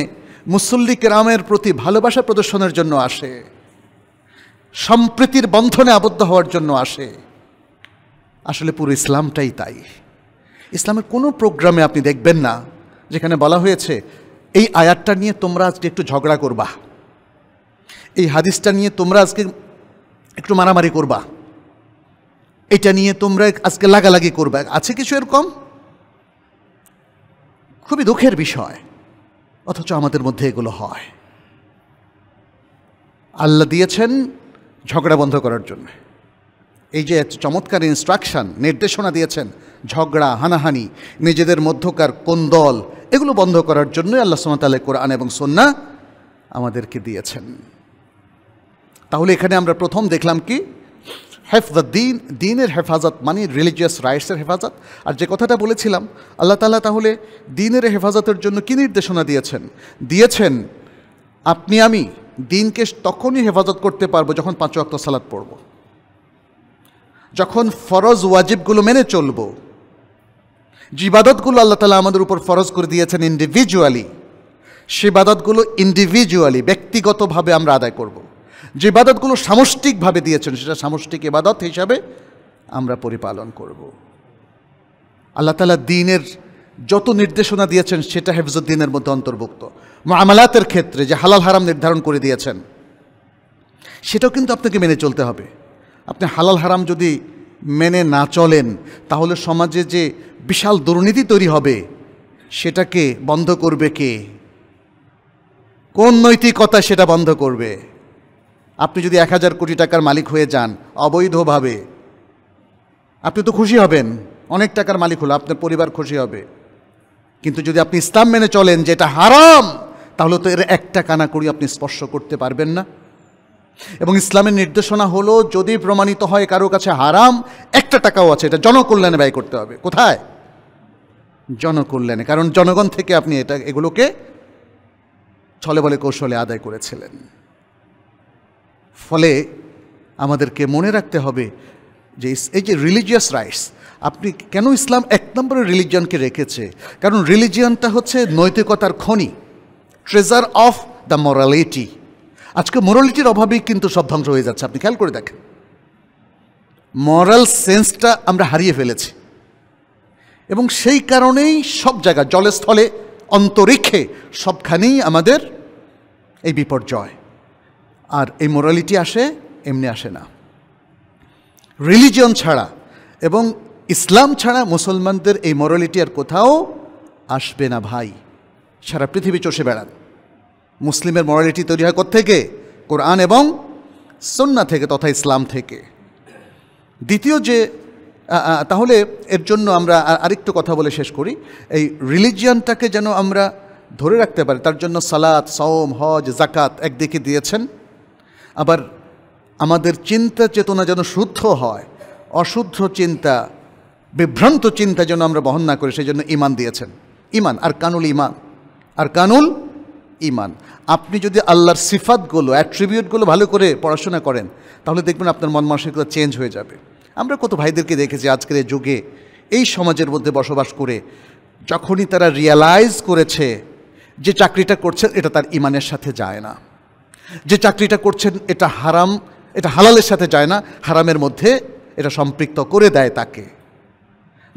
মুসল্লি কেরামের প্রতি ভালোবাসা প্রদর্শনের জন্য আসে সম্প্রীতির বন্ধনে আবদ্ধ হওয়ার জন্য আসে আসলে পুরো ইসলামটাই তাই ইসলামের কোনো প্রোগ্রামে আপনি দেখবেন না যেখানে বলা হয়েছে এই আয়াতটা নিয়ে তোমরা আজকে একটু ঝগড়া করবা এই হাদিসটা নিয়ে তোমরা আজকে একটু মারামারি করবা এটা নিয়ে তোমরা আজকে লাগালাগি করবা আছে কিছু এরকম খুবই দুঃখের বিষয় অথচ আমাদের মধ্যে এগুলো হয় আল্লাহ দিয়েছেন ঝগড়া বন্ধ করার জন্য এই যে চমৎকার ইনস্ট্রাকশন নির্দেশনা দিয়েছেন ঝগড়া হানাহানি নিজেদের মধ্যকার কোন দল এগুলো বন্ধ করার জন্যই আল্লাহ সুমতাল্লাহ কোরআন এবং সন্না আমাদেরকে দিয়েছেন তাহলে এখানে আমরা প্রথম দেখলাম কি দিন দিনের হেফাজত মানে রিলিজিয়াস রাইটসের হেফাজত আর যে কথাটা বলেছিলাম আল্লাহ তালা তাহলে দিনের হেফাজতের জন্য কী নির্দেশনা দিয়েছেন দিয়েছেন আপনি আমি দিনকে তখনই হেফাজত করতে পারবো যখন পাঁচ অক্ত সালাদ পড়ব যখন ফরজ ওয়াজিবগুলো মেনে চলবো যে ইবাদতগুলো আল্লাহ তালা আমাদের উপর ফরজ করে দিয়েছেন ইন্ডিভিজুয়ালি সে ইবাদতগুলো ইন্ডিভিজুয়ালি ব্যক্তিগতভাবে আমরা আদায় করব। যে ইবাদতগুলো সামষ্টিকভাবে দিয়েছেন সেটা সামষ্টিক ইবাদত হিসাবে আমরা পরিপালন করব। আল্লাহ তালা দিনের যত নির্দেশনা দিয়েছেন সেটা হেফজুদ্দিনের মধ্যে অন্তর্ভুক্ত মামালাতের ক্ষেত্রে যে হালাল হারাম নির্ধারণ করে দিয়েছেন সেটাও কিন্তু আপনাকে মেনে চলতে হবে আপনি হালাল হারাম যদি মেনে না চলেন তাহলে সমাজে যে বিশাল দুর্নীতি তৈরি হবে সেটাকে বন্ধ করবে কে কোন নৈতিকতা সেটা বন্ধ করবে আপনি যদি এক হাজার কোটি টাকার মালিক হয়ে যান অবৈধভাবে আপনি তো খুশি হবেন অনেক টাকার মালিক হলো আপনার পরিবার খুশি হবে কিন্তু যদি আপনি ইসলাম মেনে চলেন যে এটা হারাম তাহলে তো এর একটা কানা করি আপনি স্পর্শ করতে পারবেন না এবং ইসলামের নির্দেশনা হলো যদি প্রমাণিত হয় কারো কাছে হারাম একটা টাকাও আছে এটা জনকল্যাণে ব্যয় করতে হবে কোথায় জনকল্যাণে কারণ জনগণ থেকে আপনি এটা এগুলোকে ছলে বলে কৌশলে আদায় করেছিলেন ফলে আমাদেরকে মনে রাখতে হবে যে এই যে রিলিজিয়াস রাইটস আপনি কেন ইসলাম এক নম্বরে রিলিজিয়নকে রেখেছে কারণ রিলিজিয়নটা হচ্ছে নৈতিকতার খনি ট্রেজার অফ দ্য মরালিটি আজকে মোরালিটির অভাবেই কিন্তু সব ধ্বংস হয়ে যাচ্ছে আপনি খেয়াল করে দেখেন মরাল সেন্সটা আমরা হারিয়ে ফেলেছি এবং সেই কারণেই সব জায়গা জলস্থলে অন্তরিক্ষে সবখানেই আমাদের এই বিপর্যয় আর এই মোরালিটি আসে এমনি আসে না রিলিজিয়ন ছাড়া এবং ইসলাম ছাড়া মুসলমানদের এই মোরালিটি আর কোথাও আসবে না ভাই সারা পৃথিবী চষে বেড়ান মুসলিমের মরালিটি তৈরি হয় থেকে কোরআন এবং সন্না থেকে তথা ইসলাম থেকে দ্বিতীয় যে তাহলে এর জন্য আমরা আরেকটু কথা বলে শেষ করি এই রিলিজিয়ানটাকে যেন আমরা ধরে রাখতে পারি তার জন্য সালাত সওম হজ জাকাত একদিকে দিয়েছেন আবার আমাদের চিন্তা চেতনা যেন শুদ্ধ হয় অশুদ্ধ চিন্তা বিভ্রান্ত চিন্তা যেন আমরা বহন না করি সেই জন্য ইমান দিয়েছেন ইমান আর কানুল ইমান আর কানুল ইমান আপনি যদি আল্লাহর সিফাতগুলো অ্যাট্রিবিউটগুলো ভালো করে পড়াশোনা করেন তাহলে দেখবেন আপনার মন মানসিকতা চেঞ্জ হয়ে যাবে আমরা কত ভাইদেরকে দেখেছি আজকের এই যুগে এই সমাজের মধ্যে বসবাস করে যখনই তারা রিয়ালাইজ করেছে যে চাকরিটা করছেন এটা তার ইমানের সাথে যায় না যে চাকরিটা করছেন এটা হারাম এটা হালালের সাথে যায় না হারামের মধ্যে এটা সম্পৃক্ত করে দেয় তাকে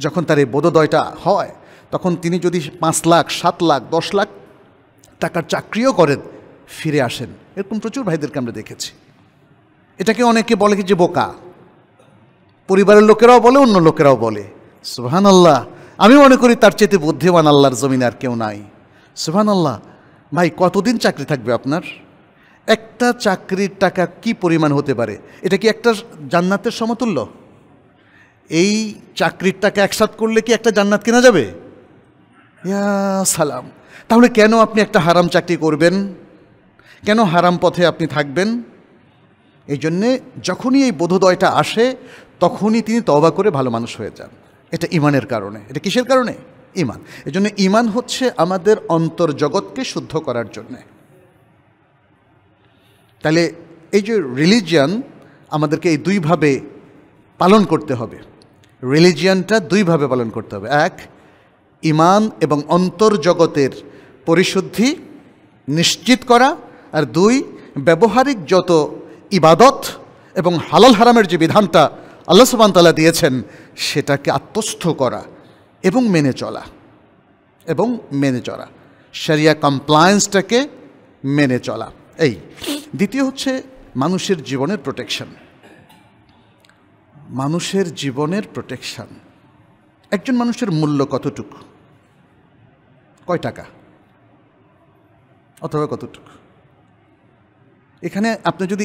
যখন তার এই বোধোদয়টা হয় তখন তিনি যদি পাঁচ লাখ সাত লাখ দশ লাখ টাকার চাকরিও করেন ফিরে আসেন এরকম প্রচুর ভাইদেরকে আমরা দেখেছি এটাকে অনেকে বলে কি যে বোকা পরিবারের লোকেরাও বলে অন্য লোকেরাও বলে সুহান আল্লাহ আমি মনে করি তার চেতে বুদ্ধিমান আল্লাহর জমিন আর কেউ নাই সুহান আল্লাহ ভাই কতদিন চাকরি থাকবে আপনার একটা চাকরির টাকা কি পরিমাণ হতে পারে এটা কি একটা জান্নাতের সমতুল্য এই চাকরির টাকা একসাথ করলে কি একটা জান্নাত কেনা যাবে ইয়া সালাম তাহলে কেন আপনি একটা হারাম চাকরি করবেন কেন হারাম পথে আপনি থাকবেন এই জন্যে যখনই এই বোধোদয়টা আসে তখনই তিনি তবা করে ভালো মানুষ হয়ে যান এটা ইমানের কারণে এটা কিসের কারণে ইমান এই জন্য ইমান হচ্ছে আমাদের অন্তর্জগৎকে শুদ্ধ করার জন্যে তাহলে এই যে রিলিজিয়ান আমাদেরকে এই দুইভাবে পালন করতে হবে রিলিজিয়ানটা দুইভাবে পালন করতে হবে এক ইমান এবং অন্তর্জগতের পরিশুদ্ধি নিশ্চিত করা আর দুই ব্যবহারিক যত ইবাদত এবং হালাল হারামের যে বিধানটা আল্লাহ তালা দিয়েছেন সেটাকে আত্মস্থ করা এবং মেনে চলা এবং মেনে চলা সেরিয়া কমপ্লায়েন্সটাকে মেনে চলা এই দ্বিতীয় হচ্ছে মানুষের জীবনের প্রোটেকশন মানুষের জীবনের প্রোটেকশন একজন মানুষের মূল্য কতটুকু কয় টাকা অথবা কতটুকু এখানে আপনি যদি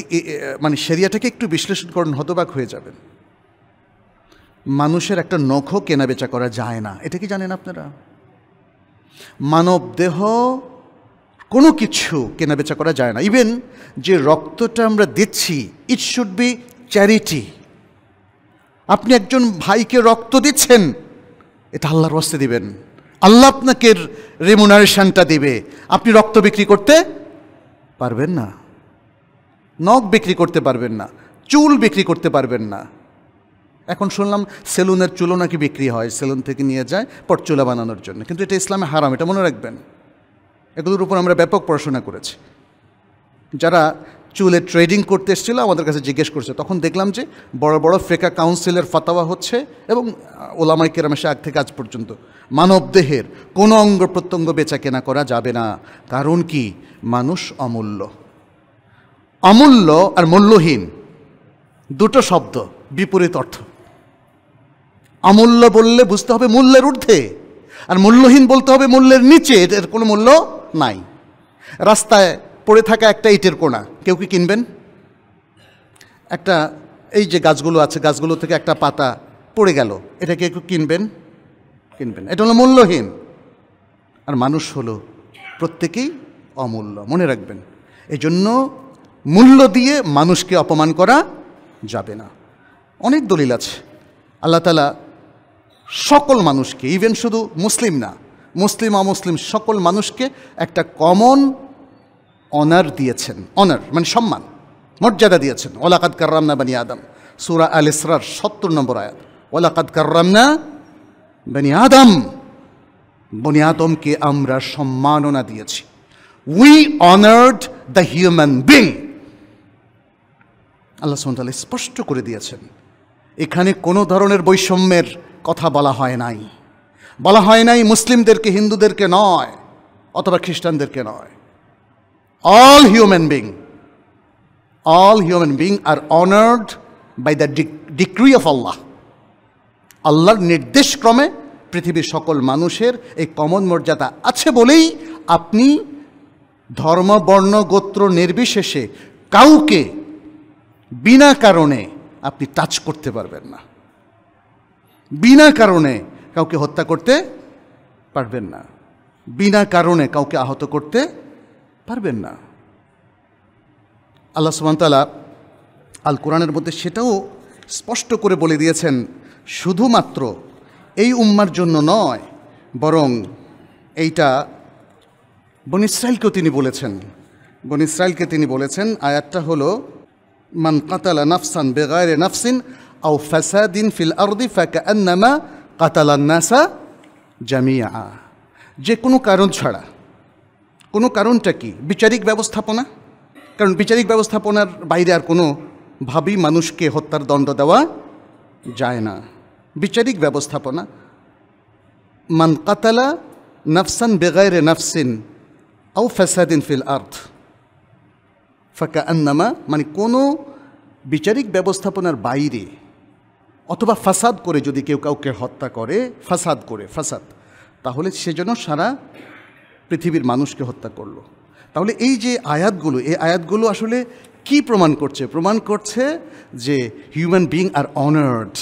মানে সেরিয়াটাকে একটু বিশ্লেষণ করেন হতবাক হয়ে যাবেন মানুষের একটা নখ কেনাবেচা করা যায় না এটা কি জানেন আপনারা মানব দেহ কোনো কিছু কেনাবেচা করা যায় না ইভেন যে রক্তটা আমরা দিচ্ছি ইট শুড বি চ্যারিটি আপনি একজন ভাইকে রক্ত দিচ্ছেন এটা আল্লাহর হস্তে দিবেন আল্লাহ আপনাকে রেমুনারেশনটা দেবে আপনি রক্ত বিক্রি করতে পারবেন না নখ বিক্রি করতে পারবেন না চুল বিক্রি করতে পারবেন না এখন শুনলাম সেলুনের চুলও নাকি বিক্রি হয় সেলুন থেকে নিয়ে যায় চুলা বানানোর জন্য কিন্তু এটা ইসলামে হারাম এটা মনে রাখবেন এগুলোর উপর আমরা ব্যাপক পড়াশোনা করেছি যারা চুলে ট্রেডিং করতে এসেছিলো আমাদের কাছে জিজ্ঞেস করছে তখন দেখলাম যে বড় বড় ফেকা কাউন্সিলের ফাতাওয়া হচ্ছে এবং ওলামাই কেরামের আগ থেকে আজ পর্যন্ত মানব দেহের কোনো অঙ্গ প্রত্যঙ্গ বেচা কেনা করা যাবে না কারণ কি মানুষ অমূল্য অমূল্য আর মূল্যহীন দুটো শব্দ বিপরীত অর্থ অমূল্য বললে বুঝতে হবে মূল্যের ঊর্ধ্বে আর মূল্যহীন বলতে হবে মূল্যের নিচে এর কোনো মূল্য নাই রাস্তায় পড়ে থাকা একটা ইটের কোণা কেউ কি কিনবেন একটা এই যে গাছগুলো আছে গাছগুলো থেকে একটা পাতা পড়ে গেল এটা কেউ কিনবেন কিনবেন এটা হলো মূল্যহীন আর মানুষ হলো প্রত্যেকেই অমূল্য মনে রাখবেন এই জন্য মূল্য দিয়ে মানুষকে অপমান করা যাবে না অনেক দলিল আছে আল্লাহ তালা সকল মানুষকে ইভেন শুধু মুসলিম না মুসলিম অমুসলিম সকল মানুষকে একটা কমন অনার দিয়েছেন অনার মানে সম্মান মর্যাদা দিয়েছেন ওলাকাত কার্রামনা বানি আদম সুরা আল ইসরার সত্তর নম্বর আয়াত ওলাকাত কার্রামনা বানি আদম বনি আদমকে আমরা সম্মাননা দিয়েছি we honoured the human being Allah সুমতাল স্পষ্ট করে দিয়েছেন এখানে কোনো ধরনের বৈষম্যের কথা বলা হয় নাই বলা হয় নাই মুসলিমদেরকে হিন্দুদেরকে নয় অথবা খ্রিস্টানদেরকে নয় all human beings, all human beings are honored by the de decree of Allah. আল্লাহর নির্দেশক্রমে পৃথিবীর সকল মানুষের এই কমন মর্যাদা আছে বলেই আপনি ধর্ম বর্ণ গোত্র নির্বিশেষে কাউকে বিনা কারণে আপনি টাচ করতে পারবেন না বিনা কারণে কাউকে হত্যা করতে পারবেন না বিনা কারণে কাউকে আহত করতে পারবেন না আল্লাহ তালা আল কোরআনের মধ্যে সেটাও স্পষ্ট করে বলে দিয়েছেন শুধুমাত্র এই উম্মার জন্য নয় বরং এইটা বন ইসরায়েলকেও তিনি বলেছেন বন ইসরায়েলকে তিনি বলেছেন আয়াতটা হলো মান কাতালা নাফসান বেগায়রে নাফসিন আউ ফ্যাসাদিন ফিল আরদি ফাকা কাতালা নাসা জামিয়া যে কোনো কারণ ছাড়া কোনো কারণটা কি বিচারিক ব্যবস্থাপনা কারণ বিচারিক ব্যবস্থাপনার বাইরে আর কোনো ভাবি মানুষকে হত্যার দণ্ড দেওয়া যায় না বিচারিক ব্যবস্থাপনা মান কাতালা নফসান বেগায়রে নফসিন আউ ফ্যাসাদিন ফিল আর্থ ফাঁকা আন্নামা মানে কোনো বিচারিক ব্যবস্থাপনার বাইরে অথবা ফাসাদ করে যদি কেউ কাউকে হত্যা করে ফাসাদ করে ফাসাদ তাহলে সে যেন সারা পৃথিবীর মানুষকে হত্যা করলো তাহলে এই যে আয়াতগুলো এই আয়াতগুলো আসলে কি প্রমাণ করছে প্রমাণ করছে যে হিউম্যান বিং আর অনার্ড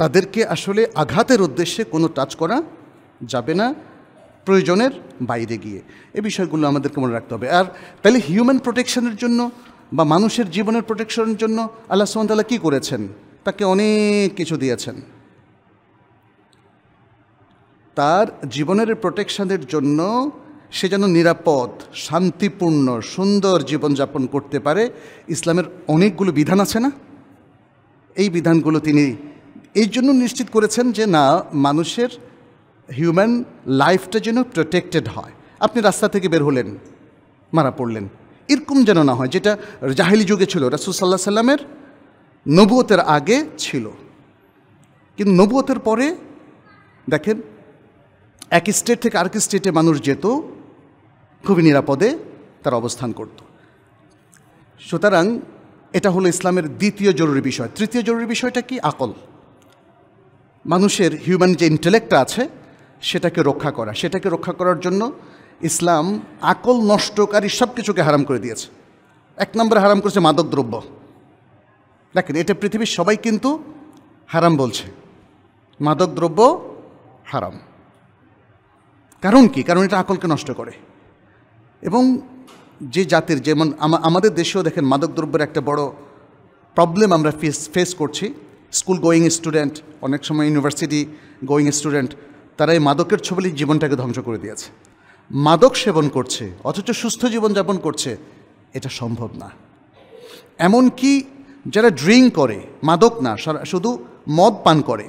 তাদেরকে আসলে আঘাতের উদ্দেশ্যে কোনো টাচ করা যাবে না প্রয়োজনের বাইরে গিয়ে এই বিষয়গুলো আমাদেরকে মনে রাখতে হবে আর তাহলে হিউম্যান প্রোটেকশনের জন্য বা মানুষের জীবনের প্রোটেকশনের জন্য আল্লাহ সুমতাল্লাহ কী করেছেন তাকে অনেক কিছু দিয়েছেন তার জীবনের প্রোটেকশানের জন্য সে যেন নিরাপদ শান্তিপূর্ণ সুন্দর জীবনযাপন করতে পারে ইসলামের অনেকগুলো বিধান আছে না এই বিধানগুলো তিনি এই জন্য নিশ্চিত করেছেন যে না মানুষের হিউম্যান লাইফটা যেন প্রোটেক্টেড হয় আপনি রাস্তা থেকে বের হলেন মারা পড়লেন এরকম যেন না হয় যেটা জাহিলি যুগে ছিল রাসুলসাল্লাহ সাল্লামের নবুয়তের আগে ছিল কিন্তু নবুয়তের পরে দেখেন এক স্টেট থেকে আরেক স্টেটে মানুষ যেত খুবই নিরাপদে তার অবস্থান করত সুতরাং এটা হলো ইসলামের দ্বিতীয় জরুরি বিষয় তৃতীয় জরুরি বিষয়টা কি আকল মানুষের হিউম্যান যে ইন্টেলেক্টটা আছে সেটাকে রক্ষা করা সেটাকে রক্ষা করার জন্য ইসলাম আকল নষ্টকারী সব কিছুকে হারাম করে দিয়েছে এক নম্বরে হারাম করেছে মাদক দ্রব্য দেখেন এটা পৃথিবীর সবাই কিন্তু হারাম বলছে মাদকদ্রব্য হারাম কারণ কি কারণ এটা আকলকে নষ্ট করে এবং যে জাতির যেমন আমাদের দেশেও দেখেন মাদকদ্রব্যের একটা বড় প্রবলেম আমরা ফেস ফেস করছি স্কুল গোয়িং স্টুডেন্ট অনেক সময় ইউনিভার্সিটি গোয়িং স্টুডেন্ট তারা এই মাদকের ছবি জীবনটাকে ধ্বংস করে দিয়েছে মাদক সেবন করছে অথচ সুস্থ জীবনযাপন করছে এটা সম্ভব না এমন কি যারা ড্রিঙ্ক করে মাদক না শুধু মদ পান করে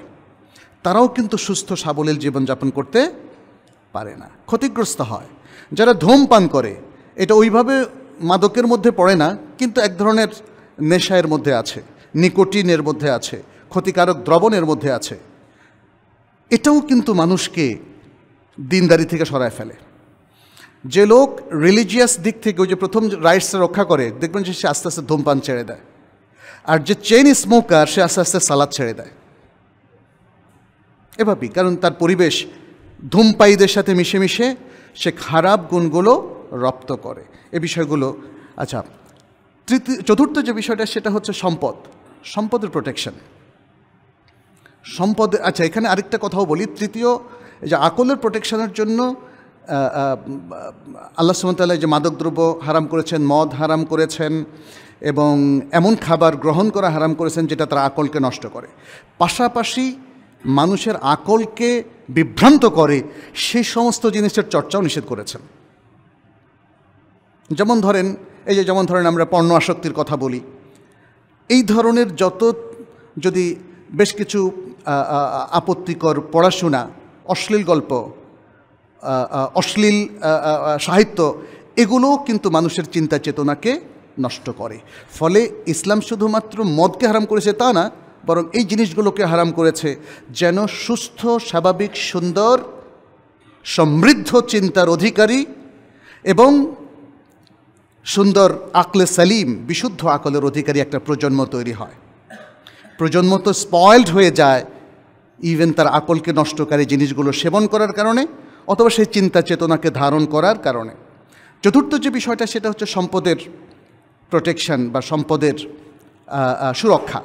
তারাও কিন্তু সুস্থ সাবলীল জীবনযাপন করতে পারে না ক্ষতিগ্রস্ত হয় যারা ধূমপান করে এটা ওইভাবে মাদকের মধ্যে পড়ে না কিন্তু এক ধরনের নেশায়ের মধ্যে আছে নিকোটিনের মধ্যে আছে ক্ষতিকারক দ্রবণের মধ্যে আছে এটাও কিন্তু মানুষকে দিনদারি থেকে সরায় ফেলে যে লোক রিলিজিয়াস দিক থেকে ওই যে প্রথম রাইটসটা রক্ষা করে দেখবেন যে সে আস্তে আস্তে ধূমপান ছেড়ে দেয় আর যে চেন স্মোকার সে আস্তে আস্তে সালাদ ছেড়ে দেয় এভাবেই কারণ তার পরিবেশ ধূমপায়ীদের সাথে মিশে মিশে সে খারাপ গুণগুলো রপ্ত করে এ বিষয়গুলো আচ্ছা তৃতীয় চতুর্থ যে বিষয়টা সেটা হচ্ছে সম্পদ সম্পদের প্রোটেকশন সম্পদ আচ্ছা এখানে আরেকটা কথাও বলি তৃতীয় যে আকলের প্রোটেকশনের জন্য আল্লাহ সুমতাল্লাহ যে মাদকদ্রব্য হারাম করেছেন মদ হারাম করেছেন এবং এমন খাবার গ্রহণ করা হারাম করেছেন যেটা তারা আকলকে নষ্ট করে পাশাপাশি মানুষের আকলকে বিভ্রান্ত করে সেই সমস্ত জিনিসের চর্চাও নিষেধ করেছেন যেমন ধরেন এই যে যেমন ধরেন আমরা পণ্য আসক্তির কথা বলি এই ধরনের যত যদি বেশ কিছু আপত্তিকর পড়াশোনা অশ্লীল গল্প অশ্লীল সাহিত্য এগুলোও কিন্তু মানুষের চিন্তা চেতনাকে নষ্ট করে ফলে ইসলাম শুধুমাত্র মদকে হারাম করেছে তা না বরং এই জিনিসগুলোকে হারাম করেছে যেন সুস্থ স্বাভাবিক সুন্দর সমৃদ্ধ চিন্তার অধিকারী এবং সুন্দর আকলে সালিম বিশুদ্ধ আকলের অধিকারী একটা প্রজন্ম তৈরি হয় প্রজন্ম তো স্পয়েল্ড হয়ে যায় ইভেন তার আকলকে নষ্টকারী জিনিসগুলো সেবন করার কারণে অথবা সেই চিন্তা চেতনাকে ধারণ করার কারণে চতুর্থ যে বিষয়টা সেটা হচ্ছে সম্পদের প্রোটেকশন বা সম্পদের সুরক্ষা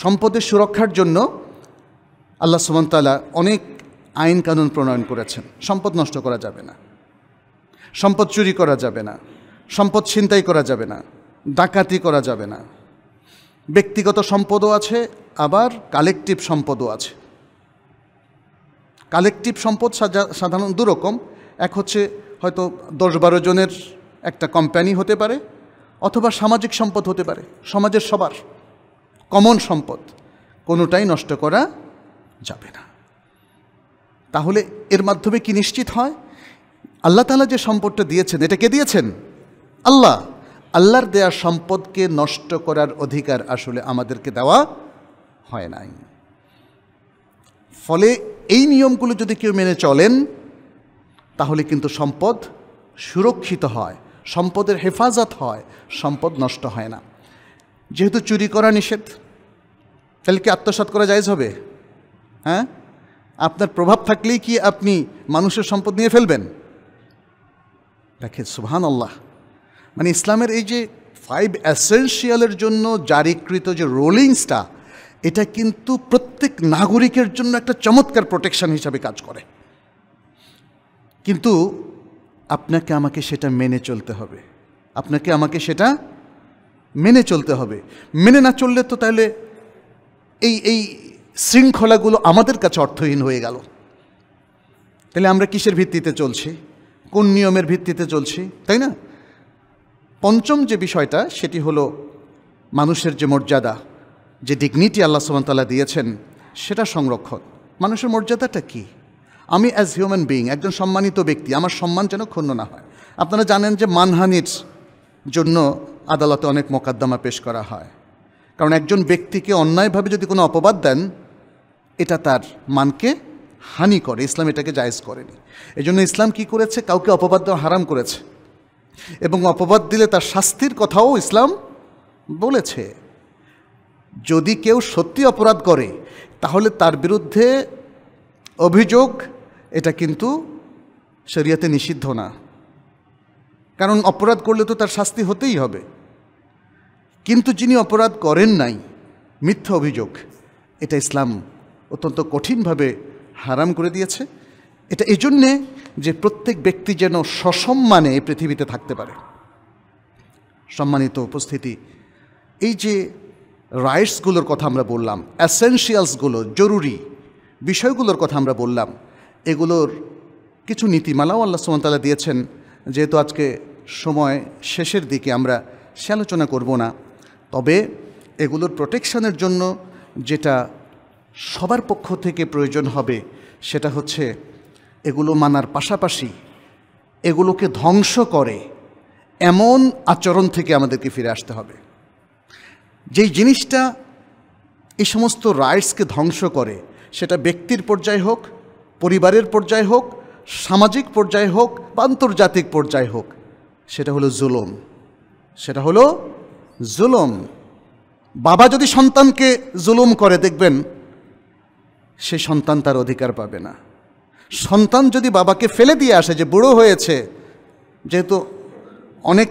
সম্পদের সুরক্ষার জন্য আল্লাহ সুমন্তালা অনেক আইন কানুন প্রণয়ন করেছেন সম্পদ নষ্ট করা যাবে না সম্পদ চুরি করা যাবে না সম্পদ ছিনতাই করা যাবে না ডাকাতি করা যাবে না ব্যক্তিগত সম্পদও আছে আবার কালেকটিভ সম্পদও আছে কালেকটিভ সম্পদ সাধারণ দুরকম এক হচ্ছে হয়তো দশ বারো জনের একটা কোম্পানি হতে পারে অথবা সামাজিক সম্পদ হতে পারে সমাজের সবার কমন সম্পদ কোনোটাই নষ্ট করা যাবে না তাহলে এর মাধ্যমে কি নিশ্চিত হয় আল্লাহ তালা যে সম্পদটা দিয়েছেন এটা কে দিয়েছেন আল্লাহ আল্লাহর দেয়া সম্পদকে নষ্ট করার অধিকার আসলে আমাদেরকে দেওয়া হয় নাই ফলে এই নিয়মগুলো যদি কেউ মেনে চলেন তাহলে কিন্তু সম্পদ সুরক্ষিত হয় সম্পদের হেফাজত হয় সম্পদ নষ্ট হয় না যেহেতু চুরি করা নিষেধ তাহলে কি আত্মসাত করা যায়জ হবে হ্যাঁ আপনার প্রভাব থাকলেই কি আপনি মানুষের সম্পদ নিয়ে ফেলবেন দেখেন সুহান আল্লাহ মানে ইসলামের এই যে ফাইভ অ্যাসেন্সিয়ালের জন্য জারিকৃত যে রোলিংসটা এটা কিন্তু প্রত্যেক নাগরিকের জন্য একটা চমৎকার প্রোটেকশন হিসাবে কাজ করে কিন্তু আপনাকে আমাকে সেটা মেনে চলতে হবে আপনাকে আমাকে সেটা মেনে চলতে হবে মেনে না চললে তো তাহলে এই এই শৃঙ্খলাগুলো আমাদের কাছে অর্থহীন হয়ে গেল তাহলে আমরা কিসের ভিত্তিতে চলছি কোন নিয়মের ভিত্তিতে চলছি তাই না পঞ্চম যে বিষয়টা সেটি হলো মানুষের যে মর্যাদা যে ডিগনিটি আল্লাহ সুবাহতাল্লাহ দিয়েছেন সেটা সংরক্ষণ মানুষের মর্যাদাটা কি আমি অ্যাজ হিউম্যান বিইং একজন সম্মানিত ব্যক্তি আমার সম্মান যেন ক্ষুণ্ণ না হয় আপনারা জানেন যে মানহানির জন্য আদালতে অনেক মোকদ্দমা পেশ করা হয় কারণ একজন ব্যক্তিকে অন্যায়ভাবে যদি কোনো অপবাদ দেন এটা তার মানকে হানি করে ইসলাম এটাকে জায়েজ করেনি এই জন্য ইসলাম কি করেছে কাউকে অপবাদ দেওয়া হারাম করেছে এবং অপবাদ দিলে তার শাস্তির কথাও ইসলাম বলেছে যদি কেউ সত্যি অপরাধ করে তাহলে তার বিরুদ্ধে অভিযোগ এটা কিন্তু শরিয়াতে নিষিদ্ধ না কারণ অপরাধ করলে তো তার শাস্তি হতেই হবে কিন্তু যিনি অপরাধ করেন নাই মিথ্যা অভিযোগ এটা ইসলাম অত্যন্ত কঠিনভাবে হারাম করে দিয়েছে এটা এজন্যে যে প্রত্যেক ব্যক্তি যেন সসম্মানে এই পৃথিবীতে থাকতে পারে সম্মানিত উপস্থিতি এই যে রাইটসগুলোর কথা আমরা বললাম অ্যাসেন্সিয়ালসগুলো জরুরি বিষয়গুলোর কথা আমরা বললাম এগুলোর কিছু নীতিমালাও আল্লাহ সুমতালা দিয়েছেন যেহেতু আজকে সময় শেষের দিকে আমরা সে আলোচনা করব না তবে এগুলোর প্রোটেকশানের জন্য যেটা সবার পক্ষ থেকে প্রয়োজন হবে সেটা হচ্ছে এগুলো মানার পাশাপাশি এগুলোকে ধ্বংস করে এমন আচরণ থেকে আমাদেরকে ফিরে আসতে হবে যেই জিনিসটা এই সমস্ত রাইটসকে ধ্বংস করে সেটা ব্যক্তির পর্যায়ে হোক পরিবারের পর্যায়ে হোক সামাজিক পর্যায়ে হোক বা আন্তর্জাতিক পর্যায়ে হোক সেটা হলো জুলুম সেটা হলো জুলুম বাবা যদি সন্তানকে জুলুম করে দেখবেন সে সন্তান তার অধিকার পাবে না সন্তান যদি বাবাকে ফেলে দিয়ে আসে যে বুড়ো হয়েছে যেহেতু অনেক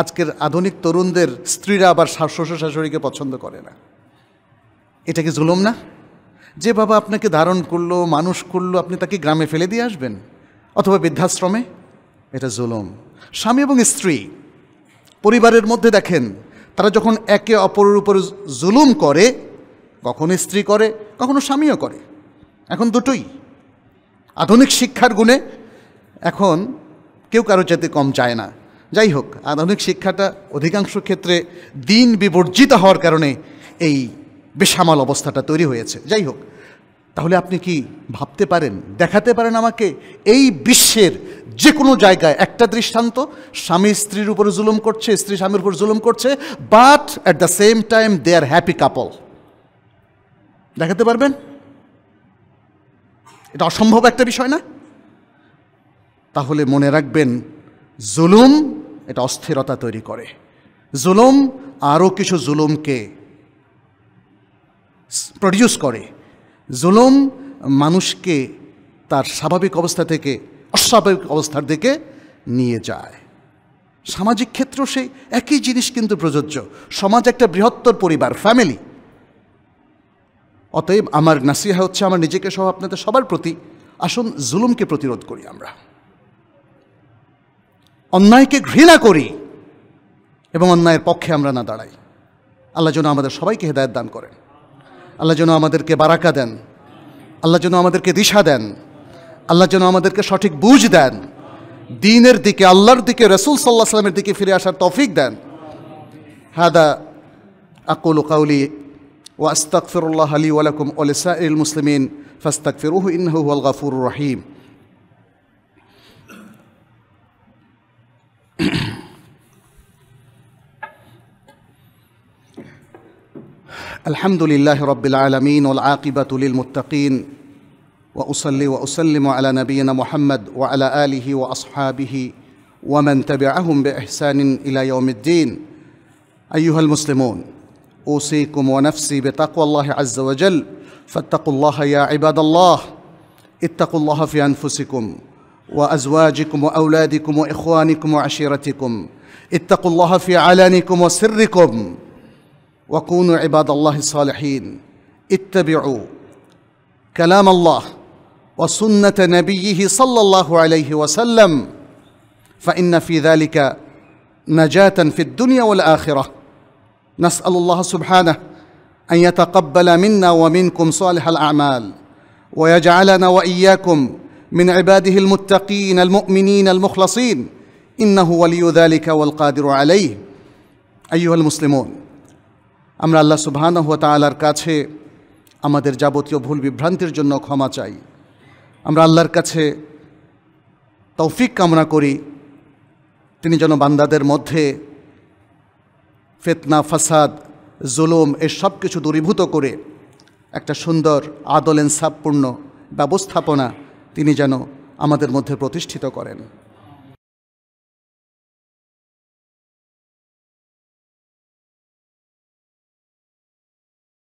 আজকের আধুনিক তরুণদের স্ত্রীরা আবার শ্বশুর শাশুড়িকে পছন্দ করে না এটা কি জুলুম না যে বাবা আপনাকে ধারণ করলো মানুষ করলো আপনি তাকে গ্রামে ফেলে দিয়ে আসবেন অথবা বৃদ্ধাশ্রমে এটা জুলুম স্বামী এবং স্ত্রী পরিবারের মধ্যে দেখেন তারা যখন একে অপরের উপর জুলুম করে কখনো স্ত্রী করে কখনো স্বামীও করে এখন দুটোই আধুনিক শিক্ষার গুণে এখন কেউ কারো যেতে কম চায় না যাই হোক আধুনিক শিক্ষাটা অধিকাংশ ক্ষেত্রে দিন বিবর্জিত হওয়ার কারণে এই বেসামাল অবস্থাটা তৈরি হয়েছে যাই হোক তাহলে আপনি কি ভাবতে পারেন দেখাতে পারেন আমাকে এই বিশ্বের যে কোনো জায়গায় একটা দৃষ্টান্ত স্বামী স্ত্রীর উপর জুলুম করছে স্ত্রী স্বামীর উপর জুলুম করছে but at the same time they are happy couple দেখাতে পারবেন এটা অসম্ভব একটা বিষয় না তাহলে মনে রাখবেন জুলুম এটা অস্থিরতা তৈরি করে জুলুম আরও কিছু জুলুমকে প্রডিউস করে জুলুম মানুষকে তার স্বাভাবিক অবস্থা থেকে অস্বাভাবিক অবস্থার দিকে নিয়ে যায় সামাজিক ক্ষেত্র সেই একই জিনিস কিন্তু প্রযোজ্য সমাজ একটা বৃহত্তর পরিবার ফ্যামিলি অতএব আমার নাসিহা হচ্ছে আমার নিজেকে সহ আপনাদের সবার প্রতি আসুন জুলুমকে প্রতিরোধ করি আমরা অন্যায়কে ঘৃণা করি এবং অন্যায়ের পক্ষে আমরা না দাঁড়াই আল্লাহ যেন আমাদের সবাইকে হেদায়ত দান করেন আল্লাহ যেন আমাদেরকে বারাকা দেন আল্লাহ যেন আমাদেরকে দিশা দেন আল্লাহ যেন আমাদেরকে সঠিক বুঝ দেন দিনের দিকে আল্লাহর দিকে রসুল সাল্লাহ সাল্লামের দিকে ফিরে আসার তৌফিক দেন হাদা আকুল কাউলি ওয়াস্তাকফিরুল্লাহ আলী ওয়ালাকুম ওলিসা ইল মুসলিমিন ফাস্তাকফিরুহু ইনহু আল গাফুর রহিম الحمد لله رب العالمين والعاقبة للمتقين وأصلي وأسلم على نبينا محمد وعلى آله وأصحابه ومن تبعهم بإحسان إلى يوم الدين أيها المسلمون أوصيكم ونفسي بتقوى الله عز وجل فاتقوا الله يا عباد الله اتقوا الله في أنفسكم وأزواجكم وأولادكم وإخوانكم وعشيرتكم اتقوا الله في علانكم وسركم وكونوا عباد الله الصالحين اتبعوا كلام الله وسنه نبيه صلى الله عليه وسلم فان في ذلك نجاه في الدنيا والاخره نسال الله سبحانه ان يتقبل منا ومنكم صالح الاعمال ويجعلنا واياكم من عباده المتقين المؤمنين المخلصين انه ولي ذلك والقادر عليه ايها المسلمون আমরা আল্লাহ সুবহান হুয়া তালার কাছে আমাদের যাবতীয় ভুল বিভ্রান্তির জন্য ক্ষমা চাই আমরা আল্লাহর কাছে তৌফিক কামনা করি তিনি যেন বান্দাদের মধ্যে ফেতনা ফাসাদ জুলুম এসব সব কিছু দূরীভূত করে একটা সুন্দর আদল ইনসাফপূর্ণ ব্যবস্থাপনা তিনি যেন আমাদের মধ্যে প্রতিষ্ঠিত করেন